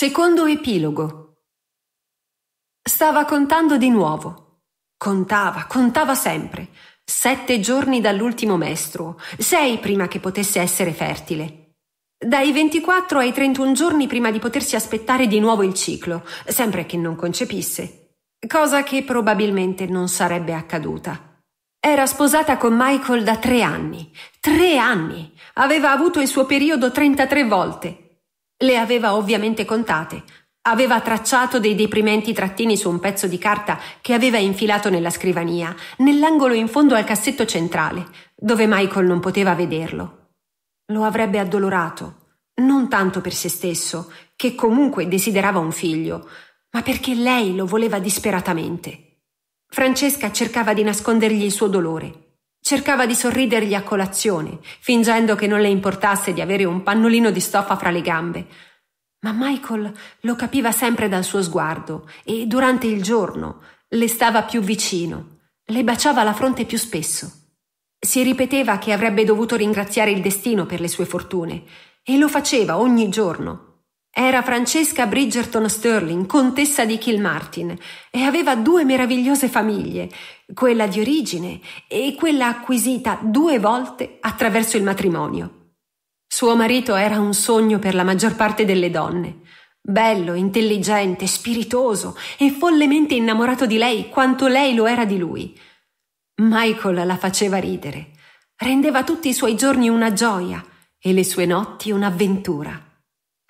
Secondo epilogo. Stava contando di nuovo. Contava, contava sempre. Sette giorni dall'ultimo mestruo, sei prima che potesse essere fertile. Dai 24 ai 31 giorni prima di potersi aspettare di nuovo il ciclo, sempre che non concepisse. Cosa che probabilmente non sarebbe accaduta. Era sposata con Michael da tre anni. Tre anni! Aveva avuto il suo periodo 33 volte. Le aveva ovviamente contate. Aveva tracciato dei deprimenti trattini su un pezzo di carta che aveva infilato nella scrivania, nell'angolo in fondo al cassetto centrale, dove Michael non poteva vederlo. Lo avrebbe addolorato, non tanto per se stesso, che comunque desiderava un figlio, ma perché lei lo voleva disperatamente. Francesca cercava di nascondergli il suo dolore, Cercava di sorridergli a colazione, fingendo che non le importasse di avere un pannolino di stoffa fra le gambe. Ma Michael lo capiva sempre dal suo sguardo e durante il giorno le stava più vicino, le baciava la fronte più spesso. Si ripeteva che avrebbe dovuto ringraziare il destino per le sue fortune e lo faceva ogni giorno era Francesca Bridgerton Sterling, contessa di Kilmartin, e aveva due meravigliose famiglie, quella di origine e quella acquisita due volte attraverso il matrimonio. Suo marito era un sogno per la maggior parte delle donne. Bello, intelligente, spiritoso e follemente innamorato di lei quanto lei lo era di lui. Michael la faceva ridere, rendeva tutti i suoi giorni una gioia e le sue notti un'avventura.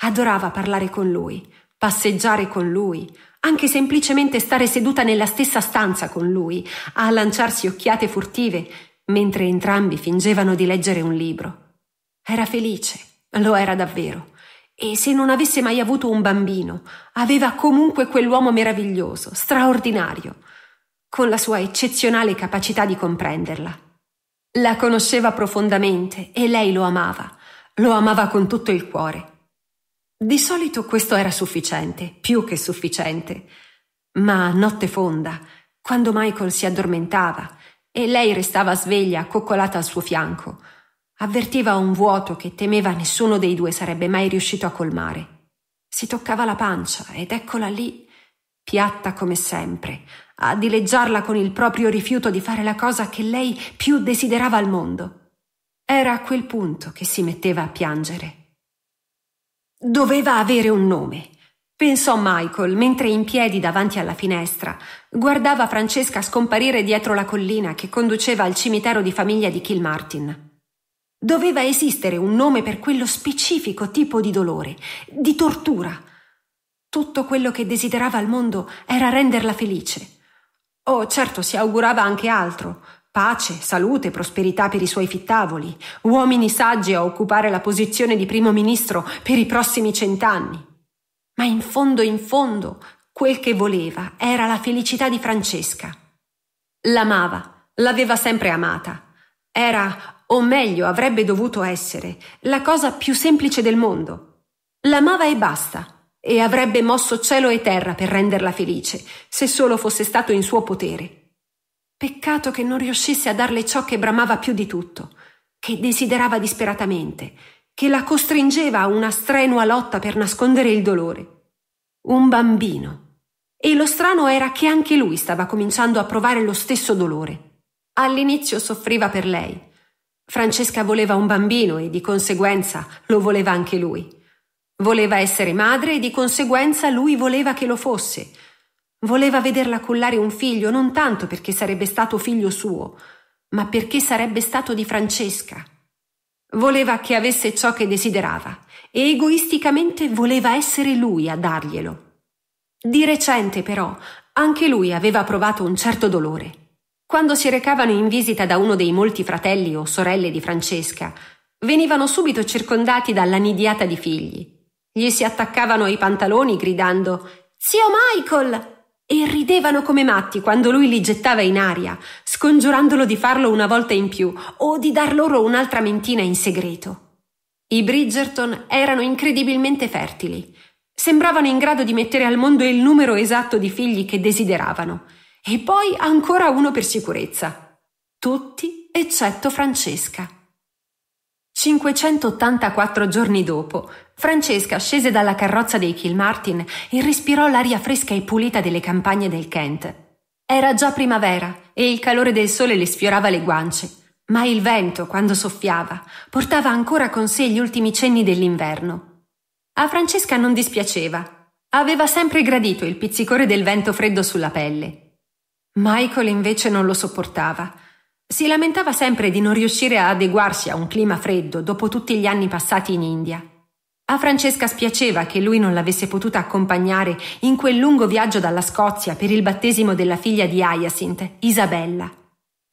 Adorava parlare con lui, passeggiare con lui, anche semplicemente stare seduta nella stessa stanza con lui, a lanciarsi occhiate furtive, mentre entrambi fingevano di leggere un libro. Era felice, lo era davvero. E se non avesse mai avuto un bambino, aveva comunque quell'uomo meraviglioso, straordinario, con la sua eccezionale capacità di comprenderla. La conosceva profondamente e lei lo amava, lo amava con tutto il cuore. Di solito questo era sufficiente, più che sufficiente. Ma a notte fonda, quando Michael si addormentava e lei restava sveglia, coccolata al suo fianco, avvertiva un vuoto che temeva nessuno dei due sarebbe mai riuscito a colmare. Si toccava la pancia ed eccola lì, piatta come sempre, a dileggiarla con il proprio rifiuto di fare la cosa che lei più desiderava al mondo. Era a quel punto che si metteva a piangere. Doveva avere un nome. Pensò Michael mentre in piedi davanti alla finestra guardava Francesca scomparire dietro la collina che conduceva al cimitero di famiglia di Kilmartin. Doveva esistere un nome per quello specifico tipo di dolore, di tortura. Tutto quello che desiderava al mondo era renderla felice. Oh, certo, si augurava anche altro, Pace, salute, prosperità per i suoi fittavoli, uomini saggi a occupare la posizione di primo ministro per i prossimi cent'anni. Ma in fondo, in fondo, quel che voleva era la felicità di Francesca. L'amava, l'aveva sempre amata. Era, o meglio, avrebbe dovuto essere, la cosa più semplice del mondo. L'amava e basta, e avrebbe mosso cielo e terra per renderla felice, se solo fosse stato in suo potere. Peccato che non riuscisse a darle ciò che bramava più di tutto, che desiderava disperatamente, che la costringeva a una strenua lotta per nascondere il dolore. Un bambino. E lo strano era che anche lui stava cominciando a provare lo stesso dolore. All'inizio soffriva per lei. Francesca voleva un bambino e di conseguenza lo voleva anche lui. Voleva essere madre e di conseguenza lui voleva che lo fosse. Voleva vederla cullare un figlio non tanto perché sarebbe stato figlio suo, ma perché sarebbe stato di Francesca. Voleva che avesse ciò che desiderava e egoisticamente voleva essere lui a darglielo. Di recente, però, anche lui aveva provato un certo dolore. Quando si recavano in visita da uno dei molti fratelli o sorelle di Francesca, venivano subito circondati dalla nidiata di figli. Gli si attaccavano ai pantaloni gridando Zio Michael! e ridevano come matti quando lui li gettava in aria, scongiurandolo di farlo una volta in più o di dar loro un'altra mentina in segreto. I Bridgerton erano incredibilmente fertili. Sembravano in grado di mettere al mondo il numero esatto di figli che desideravano, e poi ancora uno per sicurezza. Tutti eccetto Francesca 584 giorni dopo, Francesca scese dalla carrozza dei Kilmartin e respirò l'aria fresca e pulita delle campagne del Kent. Era già primavera e il calore del sole le sfiorava le guance, ma il vento, quando soffiava, portava ancora con sé gli ultimi cenni dell'inverno. A Francesca non dispiaceva, aveva sempre gradito il pizzicore del vento freddo sulla pelle. Michael invece non lo sopportava si lamentava sempre di non riuscire a adeguarsi a un clima freddo dopo tutti gli anni passati in India. A Francesca spiaceva che lui non l'avesse potuta accompagnare in quel lungo viaggio dalla Scozia per il battesimo della figlia di Hyacinth, Isabella.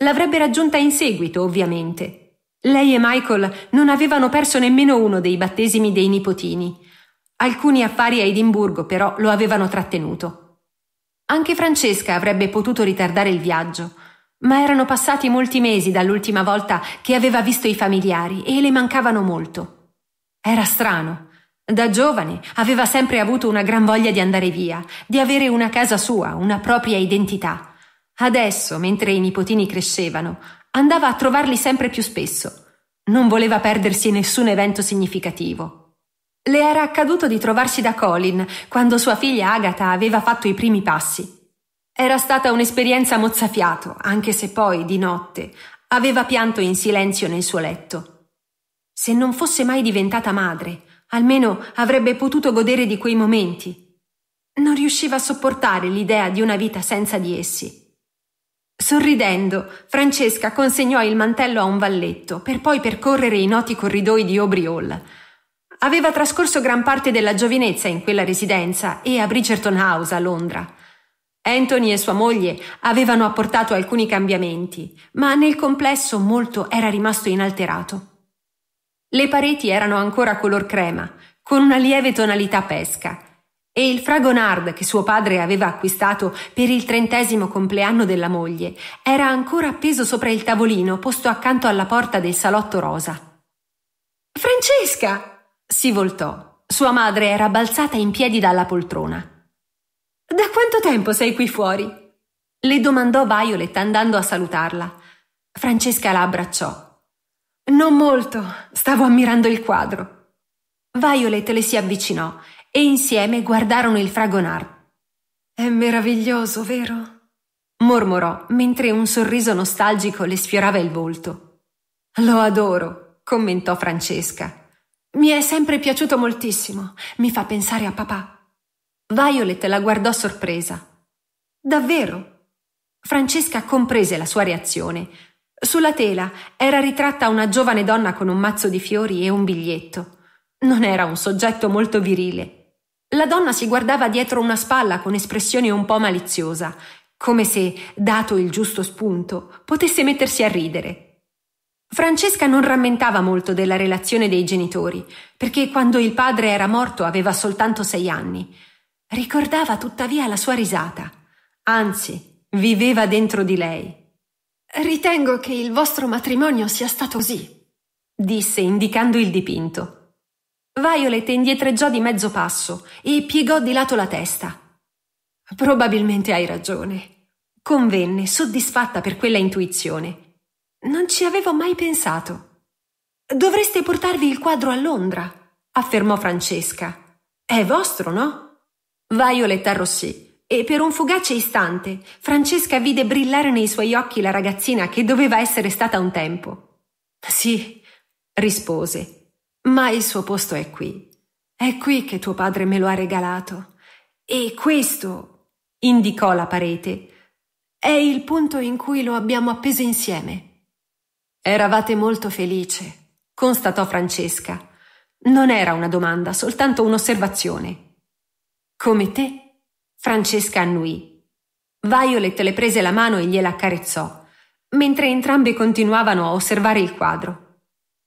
L'avrebbe raggiunta in seguito, ovviamente. Lei e Michael non avevano perso nemmeno uno dei battesimi dei nipotini. Alcuni affari a Edimburgo però lo avevano trattenuto. Anche Francesca avrebbe potuto ritardare il viaggio, ma erano passati molti mesi dall'ultima volta che aveva visto i familiari e le mancavano molto. Era strano. Da giovane aveva sempre avuto una gran voglia di andare via, di avere una casa sua, una propria identità. Adesso, mentre i nipotini crescevano, andava a trovarli sempre più spesso. Non voleva perdersi nessun evento significativo. Le era accaduto di trovarsi da Colin quando sua figlia Agatha aveva fatto i primi passi. Era stata un'esperienza mozzafiato, anche se poi, di notte, aveva pianto in silenzio nel suo letto. Se non fosse mai diventata madre, almeno avrebbe potuto godere di quei momenti. Non riusciva a sopportare l'idea di una vita senza di essi. Sorridendo, Francesca consegnò il mantello a un valletto per poi percorrere i noti corridoi di Hall. Aveva trascorso gran parte della giovinezza in quella residenza e a Bridgerton House a Londra Anthony e sua moglie avevano apportato alcuni cambiamenti, ma nel complesso molto era rimasto inalterato. Le pareti erano ancora color crema, con una lieve tonalità pesca, e il fragonard che suo padre aveva acquistato per il trentesimo compleanno della moglie era ancora appeso sopra il tavolino posto accanto alla porta del salotto rosa. Francesca! si voltò. Sua madre era balzata in piedi dalla poltrona. Da quanto tempo sei qui fuori? le domandò Violet andando a salutarla. Francesca la abbracciò. Non molto, stavo ammirando il quadro. Violet le si avvicinò e insieme guardarono il fragonar. È meraviglioso, vero? mormorò mentre un sorriso nostalgico le sfiorava il volto. Lo adoro, commentò Francesca. Mi è sempre piaciuto moltissimo, mi fa pensare a papà. Violet la guardò sorpresa. Davvero? Francesca comprese la sua reazione. Sulla tela era ritratta una giovane donna con un mazzo di fiori e un biglietto. Non era un soggetto molto virile. La donna si guardava dietro una spalla con espressione un po' maliziosa, come se, dato il giusto spunto, potesse mettersi a ridere. Francesca non rammentava molto della relazione dei genitori, perché quando il padre era morto aveva soltanto sei anni. Ricordava tuttavia la sua risata, anzi, viveva dentro di lei. Ritengo che il vostro matrimonio sia stato così, disse indicando il dipinto. Violet indietreggiò di mezzo passo e piegò di lato la testa. Probabilmente hai ragione, convenne soddisfatta per quella intuizione. Non ci avevo mai pensato. Dovreste portarvi il quadro a Londra, affermò Francesca. È vostro, no? Violetta arrossì e per un fugace istante Francesca vide brillare nei suoi occhi la ragazzina che doveva essere stata un tempo. Sì, rispose, ma il suo posto è qui. È qui che tuo padre me lo ha regalato. E questo, indicò la parete, è il punto in cui lo abbiamo appeso insieme. Eravate molto felice, constatò Francesca. Non era una domanda, soltanto un'osservazione. Come te? Francesca annuì. Violet le prese la mano e gliela accarezzò, mentre entrambe continuavano a osservare il quadro.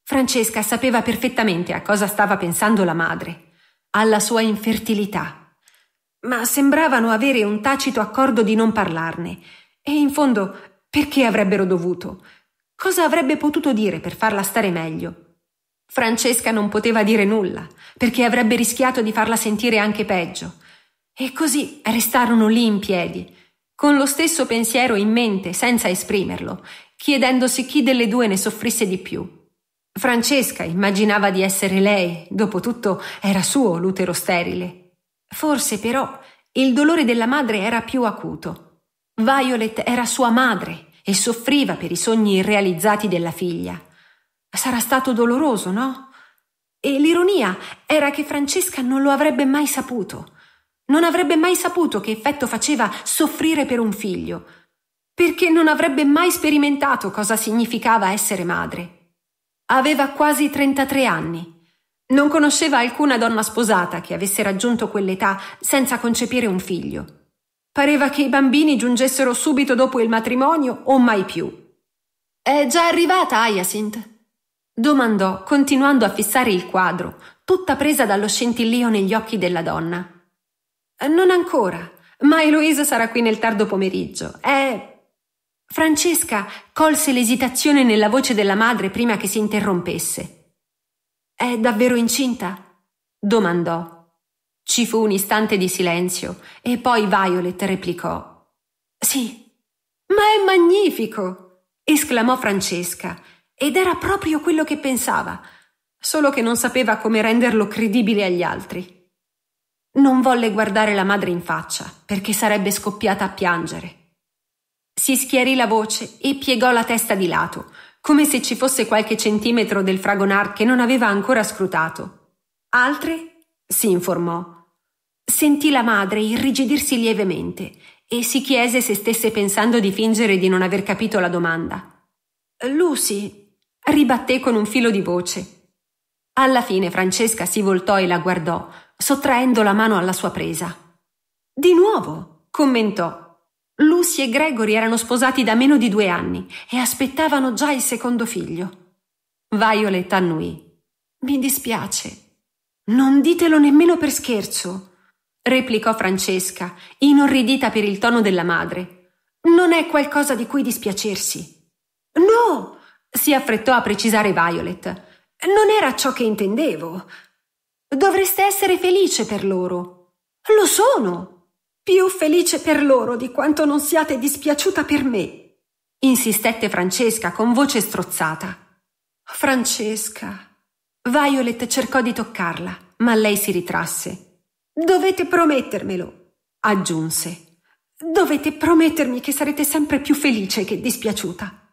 Francesca sapeva perfettamente a cosa stava pensando la madre, alla sua infertilità, ma sembravano avere un tacito accordo di non parlarne, e in fondo perché avrebbero dovuto? Cosa avrebbe potuto dire per farla stare meglio? Francesca non poteva dire nulla, perché avrebbe rischiato di farla sentire anche peggio, e così restarono lì in piedi, con lo stesso pensiero in mente, senza esprimerlo, chiedendosi chi delle due ne soffrisse di più. Francesca immaginava di essere lei, dopo tutto era suo l'utero sterile. Forse però il dolore della madre era più acuto. Violet era sua madre e soffriva per i sogni irrealizzati della figlia. Sarà stato doloroso, no? E l'ironia era che Francesca non lo avrebbe mai saputo non avrebbe mai saputo che effetto faceva soffrire per un figlio, perché non avrebbe mai sperimentato cosa significava essere madre. Aveva quasi 33 anni. Non conosceva alcuna donna sposata che avesse raggiunto quell'età senza concepire un figlio. Pareva che i bambini giungessero subito dopo il matrimonio o mai più. È già arrivata Hyacinth? domandò, continuando a fissare il quadro, tutta presa dallo scintillio negli occhi della donna. Non ancora, ma Eloisa sarà qui nel tardo pomeriggio. È. Francesca colse l'esitazione nella voce della madre prima che si interrompesse. È davvero incinta? domandò. Ci fu un istante di silenzio e poi Violet replicò. Sì. Ma è magnifico! esclamò Francesca, ed era proprio quello che pensava, solo che non sapeva come renderlo credibile agli altri. Non volle guardare la madre in faccia perché sarebbe scoppiata a piangere. Si schierì la voce e piegò la testa di lato, come se ci fosse qualche centimetro del fragonar che non aveva ancora scrutato. Altri? si informò. Sentì la madre irrigidirsi lievemente e si chiese se stesse pensando di fingere di non aver capito la domanda. Lucy, ribatté con un filo di voce. Alla fine Francesca si voltò e la guardò, sottraendo la mano alla sua presa. Di nuovo, commentò. Lucy e Gregory erano sposati da meno di due anni e aspettavano già il secondo figlio. Violet annui. Mi dispiace. Non ditelo nemmeno per scherzo, replicò Francesca, inorridita per il tono della madre. Non è qualcosa di cui dispiacersi. No, si affrettò a precisare Violet. Non era ciò che intendevo. Dovreste essere felice per loro. Lo sono. Più felice per loro di quanto non siate dispiaciuta per me. Insistette Francesca con voce strozzata. Francesca. Violet cercò di toccarla, ma lei si ritrasse. Dovete promettermelo, aggiunse. Dovete promettermi che sarete sempre più felice che dispiaciuta.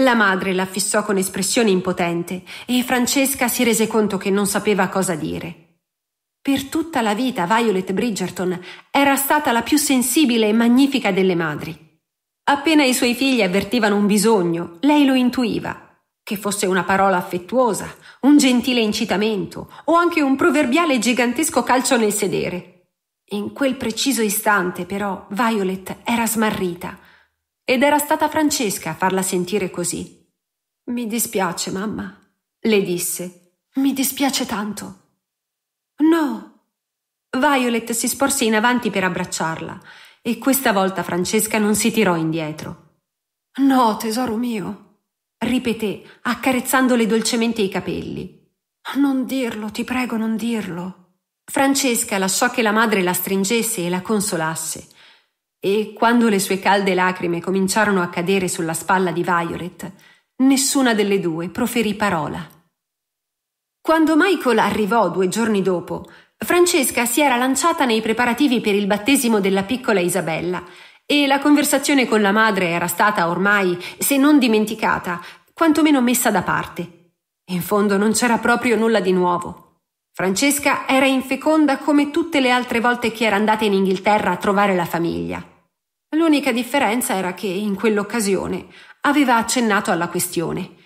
La madre la fissò con espressione impotente e Francesca si rese conto che non sapeva cosa dire. Per tutta la vita Violet Bridgerton era stata la più sensibile e magnifica delle madri. Appena i suoi figli avvertivano un bisogno, lei lo intuiva, che fosse una parola affettuosa, un gentile incitamento o anche un proverbiale gigantesco calcio nel sedere. In quel preciso istante, però, Violet era smarrita ed era stata Francesca a farla sentire così. Mi dispiace, mamma, le disse. Mi dispiace tanto. No. Violet si sporse in avanti per abbracciarla e questa volta Francesca non si tirò indietro. No, tesoro mio, ripeté, accarezzandole dolcemente i capelli. Non dirlo, ti prego, non dirlo. Francesca lasciò che la madre la stringesse e la consolasse, e quando le sue calde lacrime cominciarono a cadere sulla spalla di Violet, nessuna delle due proferì parola. Quando Michael arrivò due giorni dopo, Francesca si era lanciata nei preparativi per il battesimo della piccola Isabella e la conversazione con la madre era stata ormai, se non dimenticata, quantomeno messa da parte. In fondo non c'era proprio nulla di nuovo. Francesca era infeconda come tutte le altre volte che era andata in Inghilterra a trovare la famiglia. L'unica differenza era che in quell'occasione aveva accennato alla questione,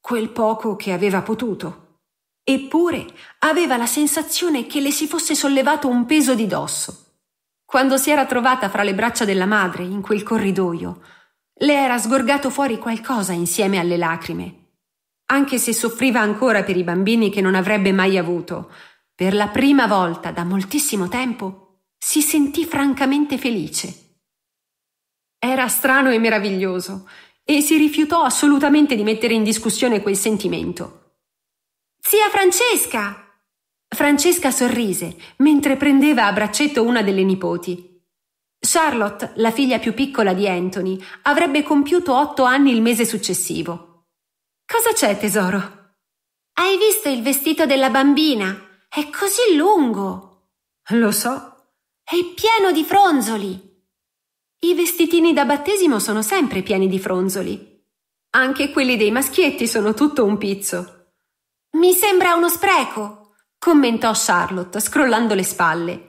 quel poco che aveva potuto. Eppure aveva la sensazione che le si fosse sollevato un peso di dosso. Quando si era trovata fra le braccia della madre in quel corridoio, le era sgorgato fuori qualcosa insieme alle lacrime. Anche se soffriva ancora per i bambini che non avrebbe mai avuto, per la prima volta da moltissimo tempo si sentì francamente felice. Era strano e meraviglioso, e si rifiutò assolutamente di mettere in discussione quel sentimento. Zia Francesca! Francesca sorrise mentre prendeva a braccetto una delle nipoti. Charlotte, la figlia più piccola di Anthony, avrebbe compiuto otto anni il mese successivo. Cosa c'è, tesoro? Hai visto il vestito della bambina? È così lungo. Lo so. È pieno di fronzoli. I vestitini da battesimo sono sempre pieni di fronzoli. Anche quelli dei maschietti sono tutto un pizzo. Mi sembra uno spreco, commentò Charlotte, scrollando le spalle.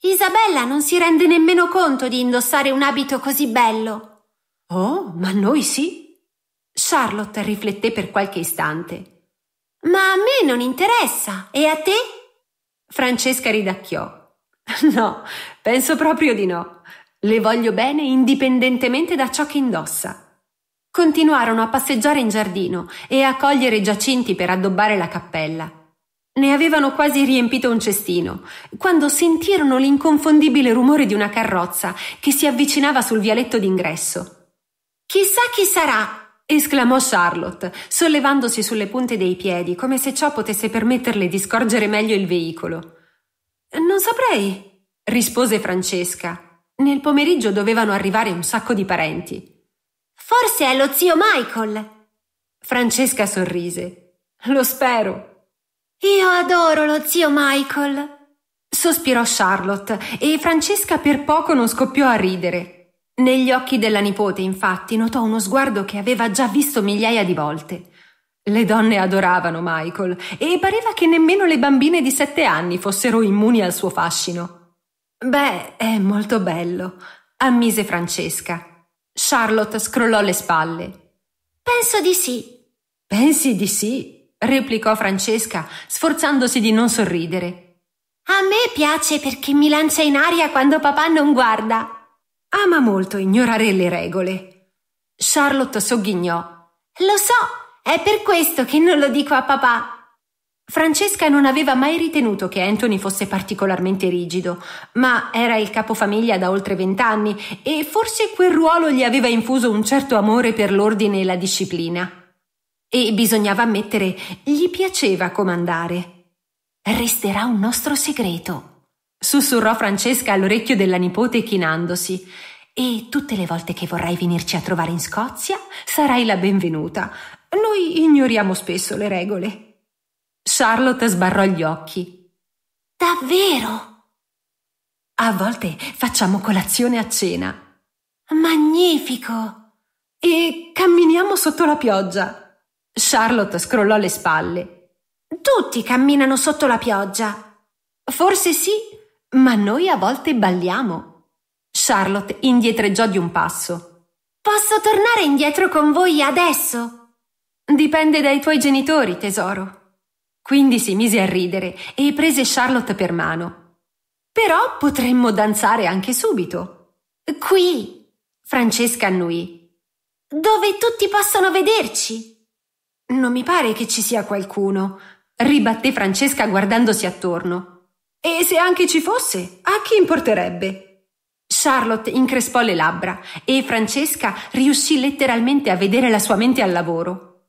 Isabella non si rende nemmeno conto di indossare un abito così bello. Oh, ma noi sì. Charlotte rifletté per qualche istante. Ma a me non interessa. E a te? Francesca ridacchiò. No, penso proprio di no. Le voglio bene indipendentemente da ciò che indossa. Continuarono a passeggiare in giardino e a cogliere giacinti per addobbare la cappella. Ne avevano quasi riempito un cestino, quando sentirono l'inconfondibile rumore di una carrozza che si avvicinava sul vialetto d'ingresso. Chissà chi sarà! esclamò Charlotte, sollevandosi sulle punte dei piedi, come se ciò potesse permetterle di scorgere meglio il veicolo. Non saprei, rispose Francesca. Nel pomeriggio dovevano arrivare un sacco di parenti. Forse è lo zio Michael. Francesca sorrise. Lo spero. Io adoro lo zio Michael. Sospirò Charlotte e Francesca per poco non scoppiò a ridere. Negli occhi della nipote, infatti, notò uno sguardo che aveva già visto migliaia di volte. Le donne adoravano Michael e pareva che nemmeno le bambine di sette anni fossero immuni al suo fascino. Beh, è molto bello, ammise Francesca. Charlotte scrollò le spalle. Penso di sì. Pensi di sì? replicò Francesca, sforzandosi di non sorridere. A me piace perché mi lancia in aria quando papà non guarda. Ama molto ignorare le regole. Charlotte sogghignò. Lo so, è per questo che non lo dico a papà. Francesca non aveva mai ritenuto che Anthony fosse particolarmente rigido, ma era il capofamiglia da oltre vent'anni e forse quel ruolo gli aveva infuso un certo amore per l'ordine e la disciplina. E bisognava ammettere, gli piaceva comandare. Resterà un nostro segreto, sussurrò Francesca all'orecchio della nipote chinandosi. E tutte le volte che vorrai venirci a trovare in Scozia, sarai la benvenuta. Noi ignoriamo spesso le regole. Charlotte sbarrò gli occhi. Davvero? A volte facciamo colazione a cena. Magnifico! E camminiamo sotto la pioggia. Charlotte scrollò le spalle. Tutti camminano sotto la pioggia. Forse sì, ma noi a volte balliamo. Charlotte indietreggiò di un passo. Posso tornare indietro con voi adesso? Dipende dai tuoi genitori, tesoro. Quindi si mise a ridere e prese Charlotte per mano. Però potremmo danzare anche subito. Qui, Francesca annui. Dove tutti possono vederci. Non mi pare che ci sia qualcuno, ribatté Francesca guardandosi attorno. E se anche ci fosse, a chi importerebbe? Charlotte increspò le labbra e Francesca riuscì letteralmente a vedere la sua mente al lavoro.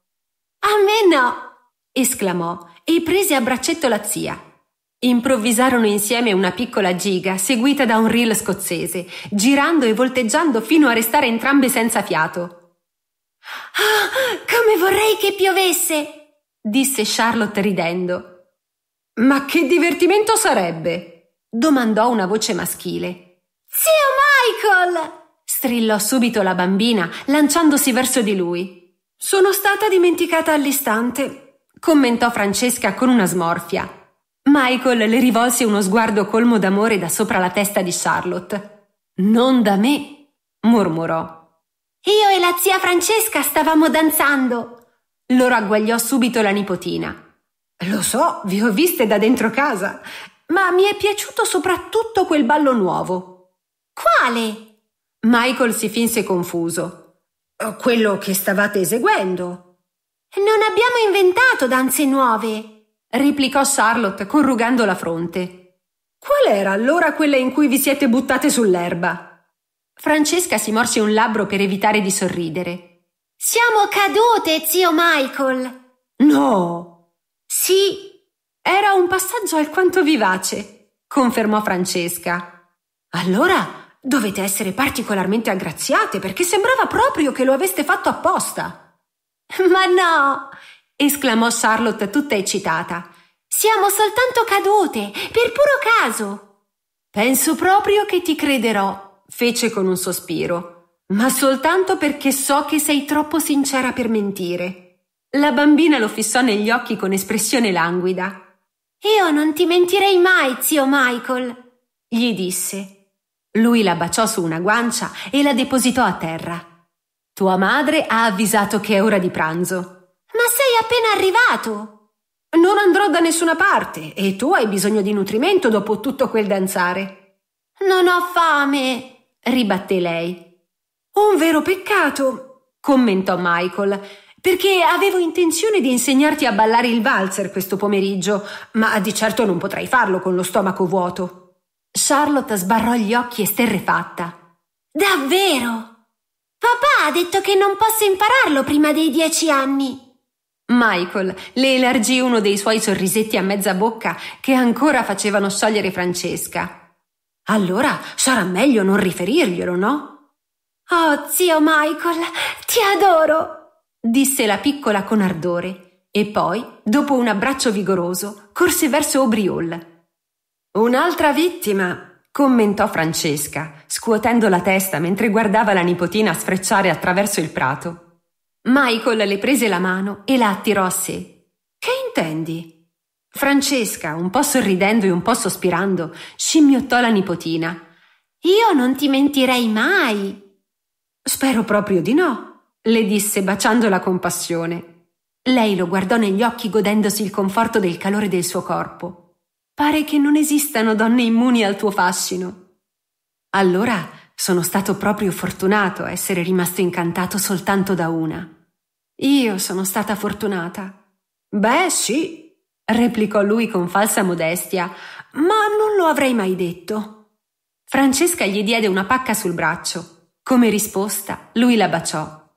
A me no! esclamò e prese a braccetto la zia. Improvvisarono insieme una piccola giga seguita da un reel scozzese, girando e volteggiando fino a restare entrambe senza fiato. Ah, come vorrei che piovesse! disse Charlotte ridendo. Ma che divertimento sarebbe? domandò una voce maschile. Zio Michael! strillò subito la bambina, lanciandosi verso di lui. Sono stata dimenticata all'istante, commentò Francesca con una smorfia. Michael le rivolse uno sguardo colmo d'amore da sopra la testa di Charlotte. Non da me, mormorò. Io e la zia Francesca stavamo danzando. Lo ragguagliò subito la nipotina. Lo so, vi ho viste da dentro casa, ma mi è piaciuto soprattutto quel ballo nuovo. Quale? Michael si finse confuso. Quello che stavate eseguendo. Non abbiamo inventato danze nuove, replicò Charlotte corrugando la fronte. Qual era allora quella in cui vi siete buttate sull'erba? Francesca si morse un labbro per evitare di sorridere. Siamo cadute, zio Michael. No. Sì. Era un passaggio alquanto vivace, confermò Francesca. Allora dovete essere particolarmente aggraziate perché sembrava proprio che lo aveste fatto apposta. Ma no! esclamò Charlotte tutta eccitata. Siamo soltanto cadute, per puro caso. Penso proprio che ti crederò, fece con un sospiro, ma soltanto perché so che sei troppo sincera per mentire. La bambina lo fissò negli occhi con espressione languida. Io non ti mentirei mai, zio Michael, gli disse. Lui la baciò su una guancia e la depositò a terra. Tua madre ha avvisato che è ora di pranzo. Ma sei appena arrivato! Non andrò da nessuna parte e tu hai bisogno di nutrimento dopo tutto quel danzare. Non ho fame, ribatté lei. Un vero peccato, commentò Michael, perché avevo intenzione di insegnarti a ballare il valzer questo pomeriggio, ma di certo non potrai farlo con lo stomaco vuoto. Charlotte sbarrò gli occhi esterrefatta. Davvero? Papà ha detto che non posso impararlo prima dei dieci anni. Michael le elargì uno dei suoi sorrisetti a mezza bocca che ancora facevano sciogliere Francesca. Allora sarà meglio non riferirglielo, no? Oh, zio Michael, ti adoro! disse la piccola con ardore e poi, dopo un abbraccio vigoroso, corse verso O'Briol. Un'altra vittima, commentò Francesca, scuotendo la testa mentre guardava la nipotina sfrecciare attraverso il prato. Michael le prese la mano e la attirò a sé. Che intendi? Francesca, un po' sorridendo e un po' sospirando, scimmiottò la nipotina. Io non ti mentirei mai. Spero proprio di no, le disse baciandola con passione. Lei lo guardò negli occhi godendosi il conforto del calore del suo corpo. Pare che non esistano donne immuni al tuo fascino. Allora sono stato proprio fortunato a essere rimasto incantato soltanto da una. Io sono stata fortunata. Beh, sì, replicò lui con falsa modestia, ma non lo avrei mai detto. Francesca gli diede una pacca sul braccio. Come risposta, lui la baciò.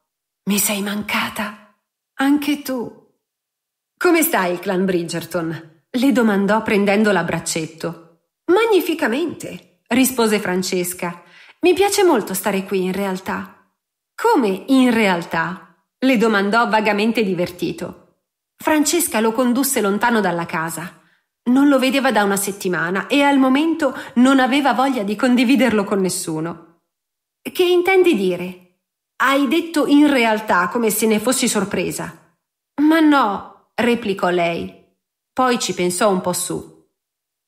Mi sei mancata. Anche tu. Come stai, clan Bridgerton? le domandò prendendola a braccetto. Magnificamente, rispose Francesca. Mi piace molto stare qui in realtà. Come in realtà? le domandò vagamente divertito. Francesca lo condusse lontano dalla casa. Non lo vedeva da una settimana e al momento non aveva voglia di condividerlo con nessuno. Che intendi dire? Hai detto in realtà come se ne fossi sorpresa. Ma no, replicò lei. Poi ci pensò un po' su.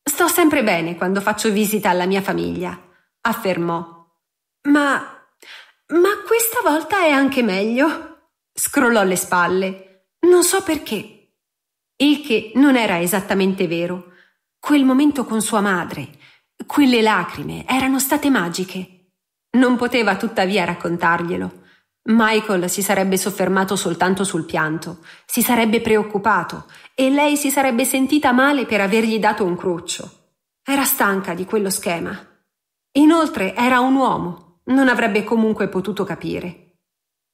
Sto sempre bene quando faccio visita alla mia famiglia, affermò. Ma. Ma questa volta è anche meglio. Scrollò le spalle. Non so perché. Il che non era esattamente vero. Quel momento con sua madre, quelle lacrime erano state magiche. Non poteva tuttavia raccontarglielo. Michael si sarebbe soffermato soltanto sul pianto, si sarebbe preoccupato e lei si sarebbe sentita male per avergli dato un cruccio. Era stanca di quello schema. Inoltre era un uomo, non avrebbe comunque potuto capire.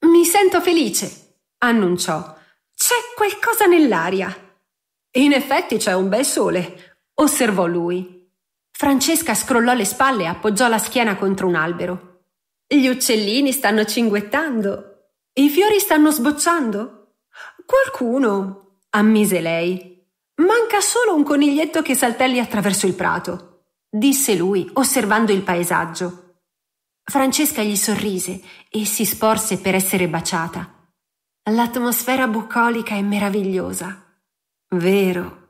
Mi sento felice, annunciò. C'è qualcosa nell'aria. In effetti c'è un bel sole, osservò lui. Francesca scrollò le spalle e appoggiò la schiena contro un albero. Gli uccellini stanno cinguettando. I fiori stanno sbocciando. Qualcuno, ammise lei. Manca solo un coniglietto che saltelli attraverso il prato, disse lui, osservando il paesaggio. Francesca gli sorrise e si sporse per essere baciata. L'atmosfera bucolica è meravigliosa. Vero.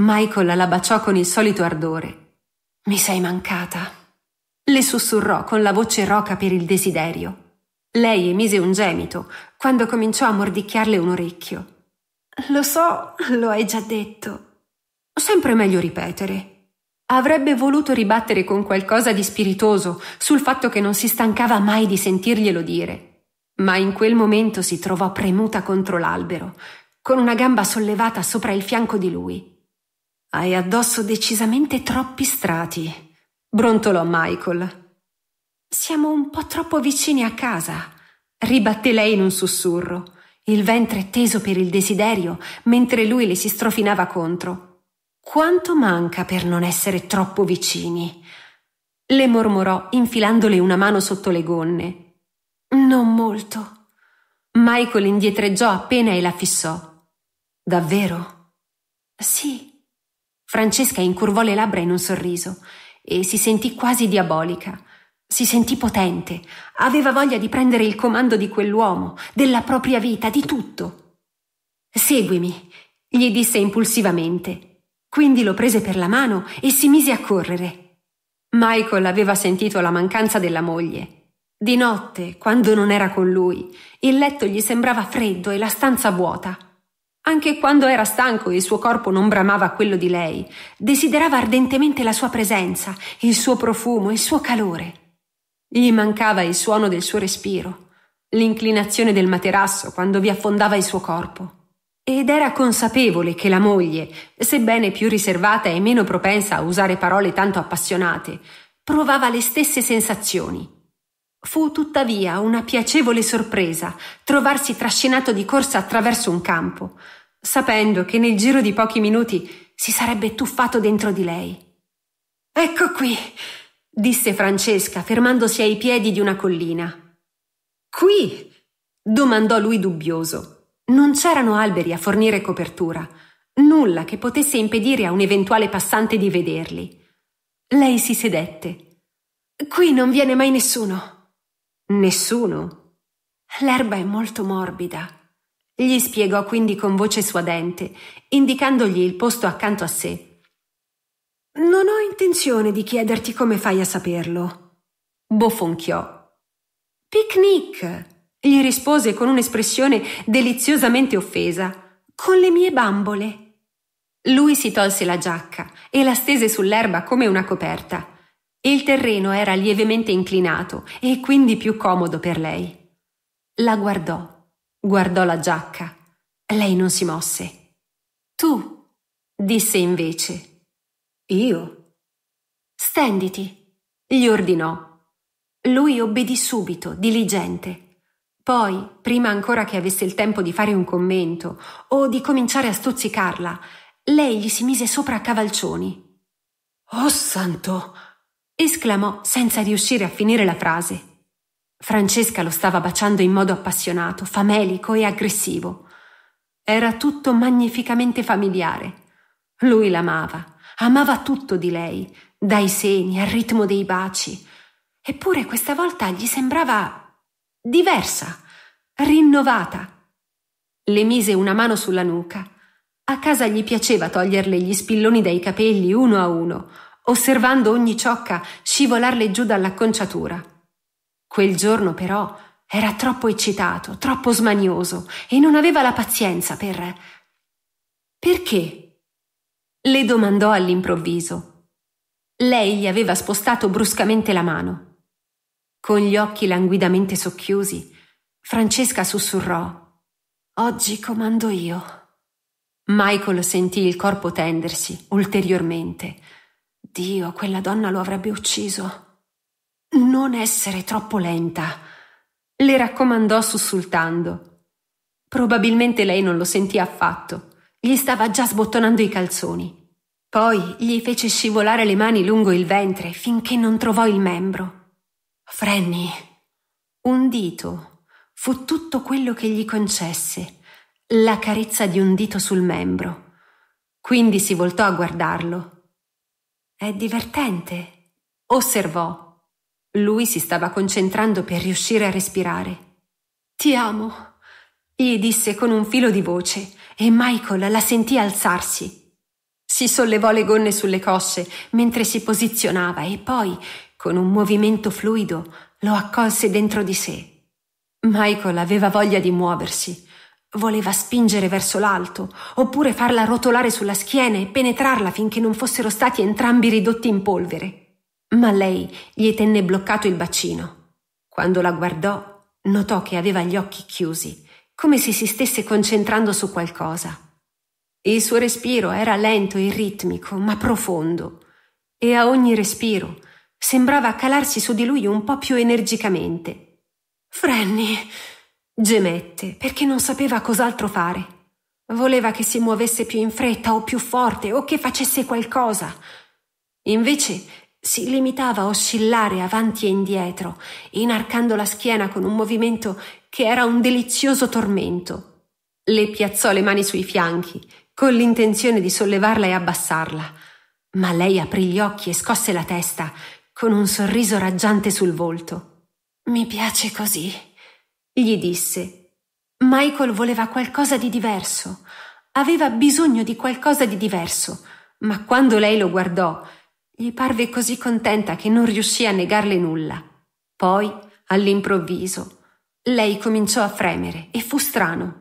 Michael la baciò con il solito ardore. Mi sei mancata. Le sussurrò con la voce roca per il desiderio. Lei emise un gemito quando cominciò a mordicchiarle un orecchio. Lo so, lo hai già detto. Sempre meglio ripetere. Avrebbe voluto ribattere con qualcosa di spiritoso sul fatto che non si stancava mai di sentirglielo dire, ma in quel momento si trovò premuta contro l'albero, con una gamba sollevata sopra il fianco di lui. Hai addosso decisamente troppi strati, brontolò Michael. Siamo un po' troppo vicini a casa, ribatté lei in un sussurro, il ventre teso per il desiderio, mentre lui le si strofinava contro. Quanto manca per non essere troppo vicini? Le mormorò, infilandole una mano sotto le gonne. Non molto. Michael indietreggiò appena e la fissò. Davvero? Sì. Francesca incurvò le labbra in un sorriso e si sentì quasi diabolica. Si sentì potente, aveva voglia di prendere il comando di quell'uomo, della propria vita, di tutto. Seguimi, gli disse impulsivamente. Quindi lo prese per la mano e si mise a correre. Michael aveva sentito la mancanza della moglie. Di notte, quando non era con lui, il letto gli sembrava freddo e la stanza vuota. Anche quando era stanco e il suo corpo non bramava quello di lei, desiderava ardentemente la sua presenza, il suo profumo, il suo calore. Gli mancava il suono del suo respiro, l'inclinazione del materasso quando vi affondava il suo corpo. Ed era consapevole che la moglie, sebbene più riservata e meno propensa a usare parole tanto appassionate, provava le stesse sensazioni Fu tuttavia una piacevole sorpresa trovarsi trascinato di corsa attraverso un campo, sapendo che nel giro di pochi minuti si sarebbe tuffato dentro di lei. Ecco qui, disse Francesca, fermandosi ai piedi di una collina. Qui? domandò lui dubbioso. Non c'erano alberi a fornire copertura, nulla che potesse impedire a un eventuale passante di vederli. Lei si sedette. Qui non viene mai nessuno. Nessuno. L'erba è molto morbida. Gli spiegò quindi con voce suadente, indicandogli il posto accanto a sé. Non ho intenzione di chiederti come fai a saperlo. Bofonchiò. Picnic, gli rispose con un'espressione deliziosamente offesa. Con le mie bambole. Lui si tolse la giacca e la stese sull'erba come una coperta. Il terreno era lievemente inclinato e quindi più comodo per lei. La guardò, guardò la giacca. Lei non si mosse. Tu, disse invece. Io. Stenditi, gli ordinò. Lui obbedì subito, diligente. Poi, prima ancora che avesse il tempo di fare un commento o di cominciare a stuzzicarla, lei gli si mise sopra a cavalcioni. Oh santo! esclamò senza riuscire a finire la frase. Francesca lo stava baciando in modo appassionato, famelico e aggressivo. Era tutto magnificamente familiare. Lui l'amava, amava tutto di lei, dai seni al ritmo dei baci. Eppure questa volta gli sembrava diversa, rinnovata. Le mise una mano sulla nuca. A casa gli piaceva toglierle gli spilloni dai capelli uno a uno osservando ogni ciocca scivolarle giù dall'acconciatura. Quel giorno però era troppo eccitato, troppo smanioso e non aveva la pazienza per... Perché? le domandò all'improvviso. Lei gli aveva spostato bruscamente la mano. Con gli occhi languidamente socchiusi, Francesca sussurrò Oggi comando io. Michael sentì il corpo tendersi ulteriormente Dio, quella donna lo avrebbe ucciso. Non essere troppo lenta, le raccomandò sussultando. Probabilmente lei non lo sentì affatto. Gli stava già sbottonando i calzoni. Poi gli fece scivolare le mani lungo il ventre finché non trovò il membro. Frenny. Un dito. Fu tutto quello che gli concesse. La carezza di un dito sul membro. Quindi si voltò a guardarlo è divertente, osservò. Lui si stava concentrando per riuscire a respirare. Ti amo, gli disse con un filo di voce, e Michael la sentì alzarsi. Si sollevò le gonne sulle cosce mentre si posizionava e poi, con un movimento fluido, lo accolse dentro di sé. Michael aveva voglia di muoversi, Voleva spingere verso l'alto, oppure farla rotolare sulla schiena e penetrarla finché non fossero stati entrambi ridotti in polvere. Ma lei gli tenne bloccato il bacino. Quando la guardò, notò che aveva gli occhi chiusi, come se si stesse concentrando su qualcosa. Il suo respiro era lento e ritmico, ma profondo, e a ogni respiro sembrava calarsi su di lui un po più energicamente. Franny, Gemette perché non sapeva cos'altro fare. Voleva che si muovesse più in fretta o più forte o che facesse qualcosa. Invece si limitava a oscillare avanti e indietro, inarcando la schiena con un movimento che era un delizioso tormento. Le piazzò le mani sui fianchi, con l'intenzione di sollevarla e abbassarla, ma lei aprì gli occhi e scosse la testa, con un sorriso raggiante sul volto. Mi piace così gli disse, Michael voleva qualcosa di diverso, aveva bisogno di qualcosa di diverso, ma quando lei lo guardò, gli parve così contenta che non riuscì a negarle nulla. Poi, all'improvviso, lei cominciò a fremere e fu strano.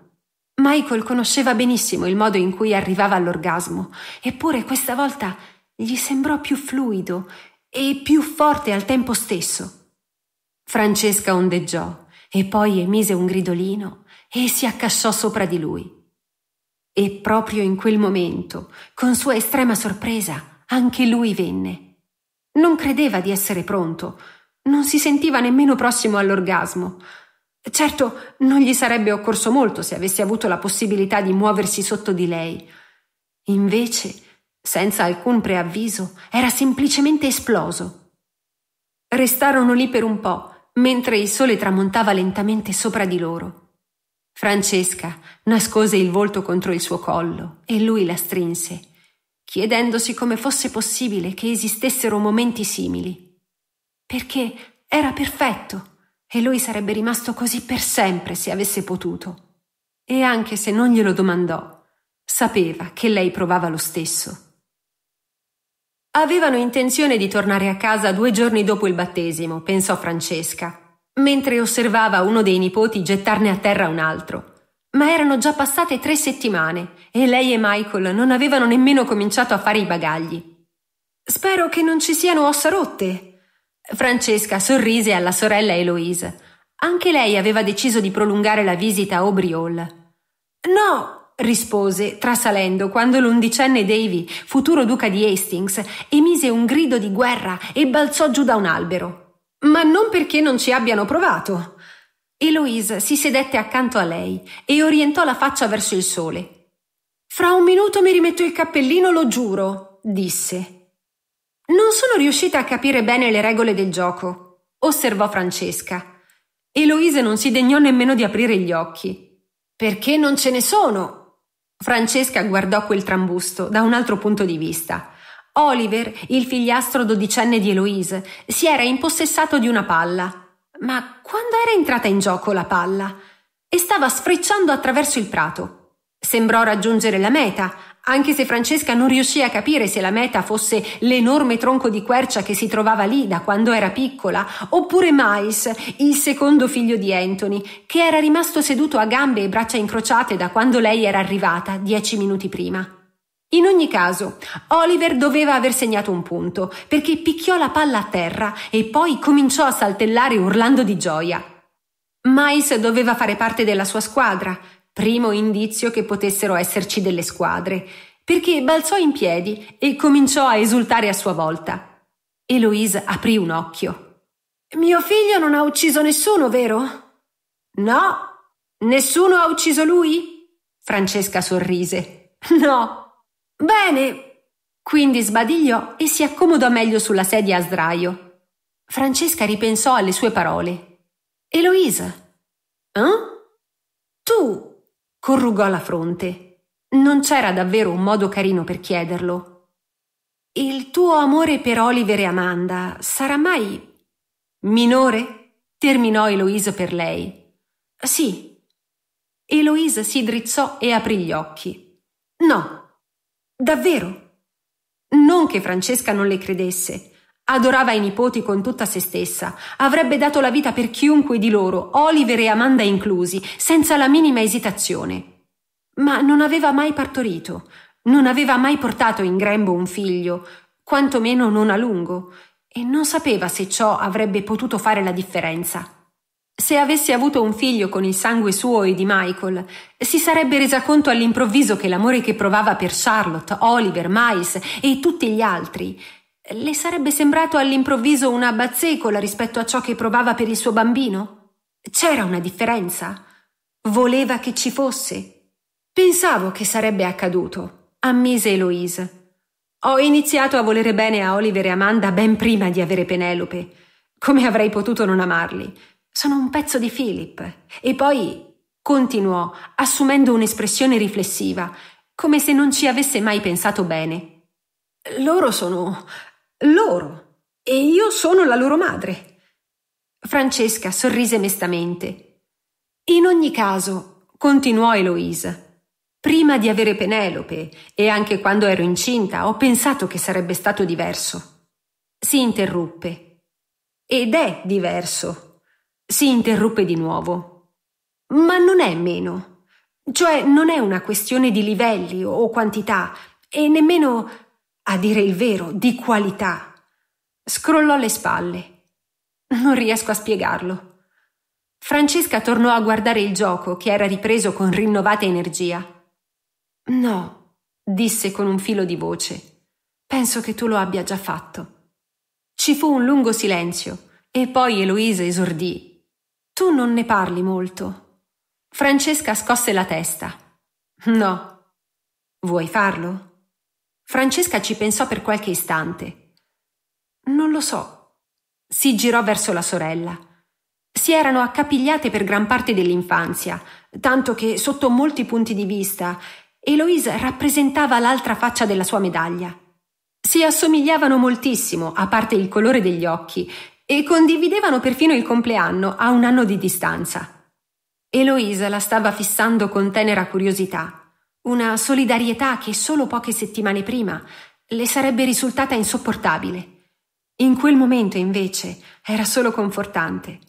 Michael conosceva benissimo il modo in cui arrivava all'orgasmo, eppure questa volta gli sembrò più fluido e più forte al tempo stesso. Francesca ondeggiò e poi emise un gridolino e si accasciò sopra di lui. E proprio in quel momento, con sua estrema sorpresa, anche lui venne. Non credeva di essere pronto, non si sentiva nemmeno prossimo all'orgasmo. Certo, non gli sarebbe occorso molto se avesse avuto la possibilità di muoversi sotto di lei. Invece, senza alcun preavviso, era semplicemente esploso. Restarono lì per un po', mentre il sole tramontava lentamente sopra di loro. Francesca nascose il volto contro il suo collo e lui la strinse, chiedendosi come fosse possibile che esistessero momenti simili. Perché era perfetto e lui sarebbe rimasto così per sempre se avesse potuto. E anche se non glielo domandò, sapeva che lei provava lo stesso. Avevano intenzione di tornare a casa due giorni dopo il battesimo, pensò Francesca, mentre osservava uno dei nipoti gettarne a terra un altro. Ma erano già passate tre settimane e lei e Michael non avevano nemmeno cominciato a fare i bagagli. Spero che non ci siano ossa rotte. Francesca sorrise alla sorella Eloise. Anche lei aveva deciso di prolungare la visita a Obriol. No, rispose, trasalendo, quando l'undicenne Davy, futuro duca di Hastings, emise un grido di guerra e balzò giù da un albero. Ma non perché non ci abbiano provato. Eloise si sedette accanto a lei e orientò la faccia verso il sole. Fra un minuto mi rimetto il cappellino, lo giuro, disse. Non sono riuscita a capire bene le regole del gioco, osservò Francesca. Eloise non si degnò nemmeno di aprire gli occhi. Perché non ce ne sono, Francesca guardò quel trambusto da un altro punto di vista. Oliver, il figliastro dodicenne di Eloise, si era impossessato di una palla. Ma quando era entrata in gioco la palla? E stava sfrecciando attraverso il prato. Sembrò raggiungere la meta, anche se Francesca non riuscì a capire se la meta fosse l'enorme tronco di quercia che si trovava lì da quando era piccola, oppure Miles, il secondo figlio di Anthony, che era rimasto seduto a gambe e braccia incrociate da quando lei era arrivata, dieci minuti prima. In ogni caso, Oliver doveva aver segnato un punto, perché picchiò la palla a terra e poi cominciò a saltellare urlando di gioia. Miles doveva fare parte della sua squadra, primo indizio che potessero esserci delle squadre, perché balzò in piedi e cominciò a esultare a sua volta. Eloise aprì un occhio. Mio figlio non ha ucciso nessuno, vero? No. Nessuno ha ucciso lui? Francesca sorrise. No. Bene. Quindi sbadigliò e si accomodò meglio sulla sedia a sdraio. Francesca ripensò alle sue parole. Eloise? Eh? Tu Corrugò la fronte. Non c'era davvero un modo carino per chiederlo. Il tuo amore per Oliver e Amanda sarà mai minore? terminò Eloise per lei. Sì. Eloise si drizzò e aprì gli occhi. No. Davvero? Non che Francesca non le credesse Adorava i nipoti con tutta se stessa. Avrebbe dato la vita per chiunque di loro, Oliver e Amanda inclusi, senza la minima esitazione. Ma non aveva mai partorito, non aveva mai portato in grembo un figlio, quantomeno non a lungo, e non sapeva se ciò avrebbe potuto fare la differenza. Se avesse avuto un figlio con il sangue suo e di Michael, si sarebbe resa conto all'improvviso che l'amore che provava per Charlotte, Oliver, Miles e tutti gli altri le sarebbe sembrato all'improvviso una bazzecola rispetto a ciò che provava per il suo bambino? C'era una differenza. Voleva che ci fosse. Pensavo che sarebbe accaduto, ammise Eloise. Ho iniziato a volere bene a Oliver e Amanda ben prima di avere Penelope. Come avrei potuto non amarli? Sono un pezzo di Philip. E poi continuò, assumendo un'espressione riflessiva, come se non ci avesse mai pensato bene. Loro sono loro. E io sono la loro madre. Francesca sorrise mestamente. In ogni caso, continuò Eloisa. Prima di avere Penelope e anche quando ero incinta ho pensato che sarebbe stato diverso. Si interruppe. Ed è diverso. Si interruppe di nuovo. Ma non è meno. Cioè non è una questione di livelli o quantità e nemmeno a dire il vero, di qualità. Scrollò le spalle. Non riesco a spiegarlo. Francesca tornò a guardare il gioco che era ripreso con rinnovata energia. No, disse con un filo di voce. Penso che tu lo abbia già fatto. Ci fu un lungo silenzio e poi Eloise esordì. Tu non ne parli molto. Francesca scosse la testa. No. Vuoi farlo? Francesca ci pensò per qualche istante. Non lo so. Si girò verso la sorella. Si erano accapigliate per gran parte dell'infanzia, tanto che sotto molti punti di vista Eloise rappresentava l'altra faccia della sua medaglia. Si assomigliavano moltissimo, a parte il colore degli occhi, e condividevano perfino il compleanno a un anno di distanza. Eloise la stava fissando con tenera curiosità. Una solidarietà che solo poche settimane prima le sarebbe risultata insopportabile. In quel momento, invece, era solo confortante.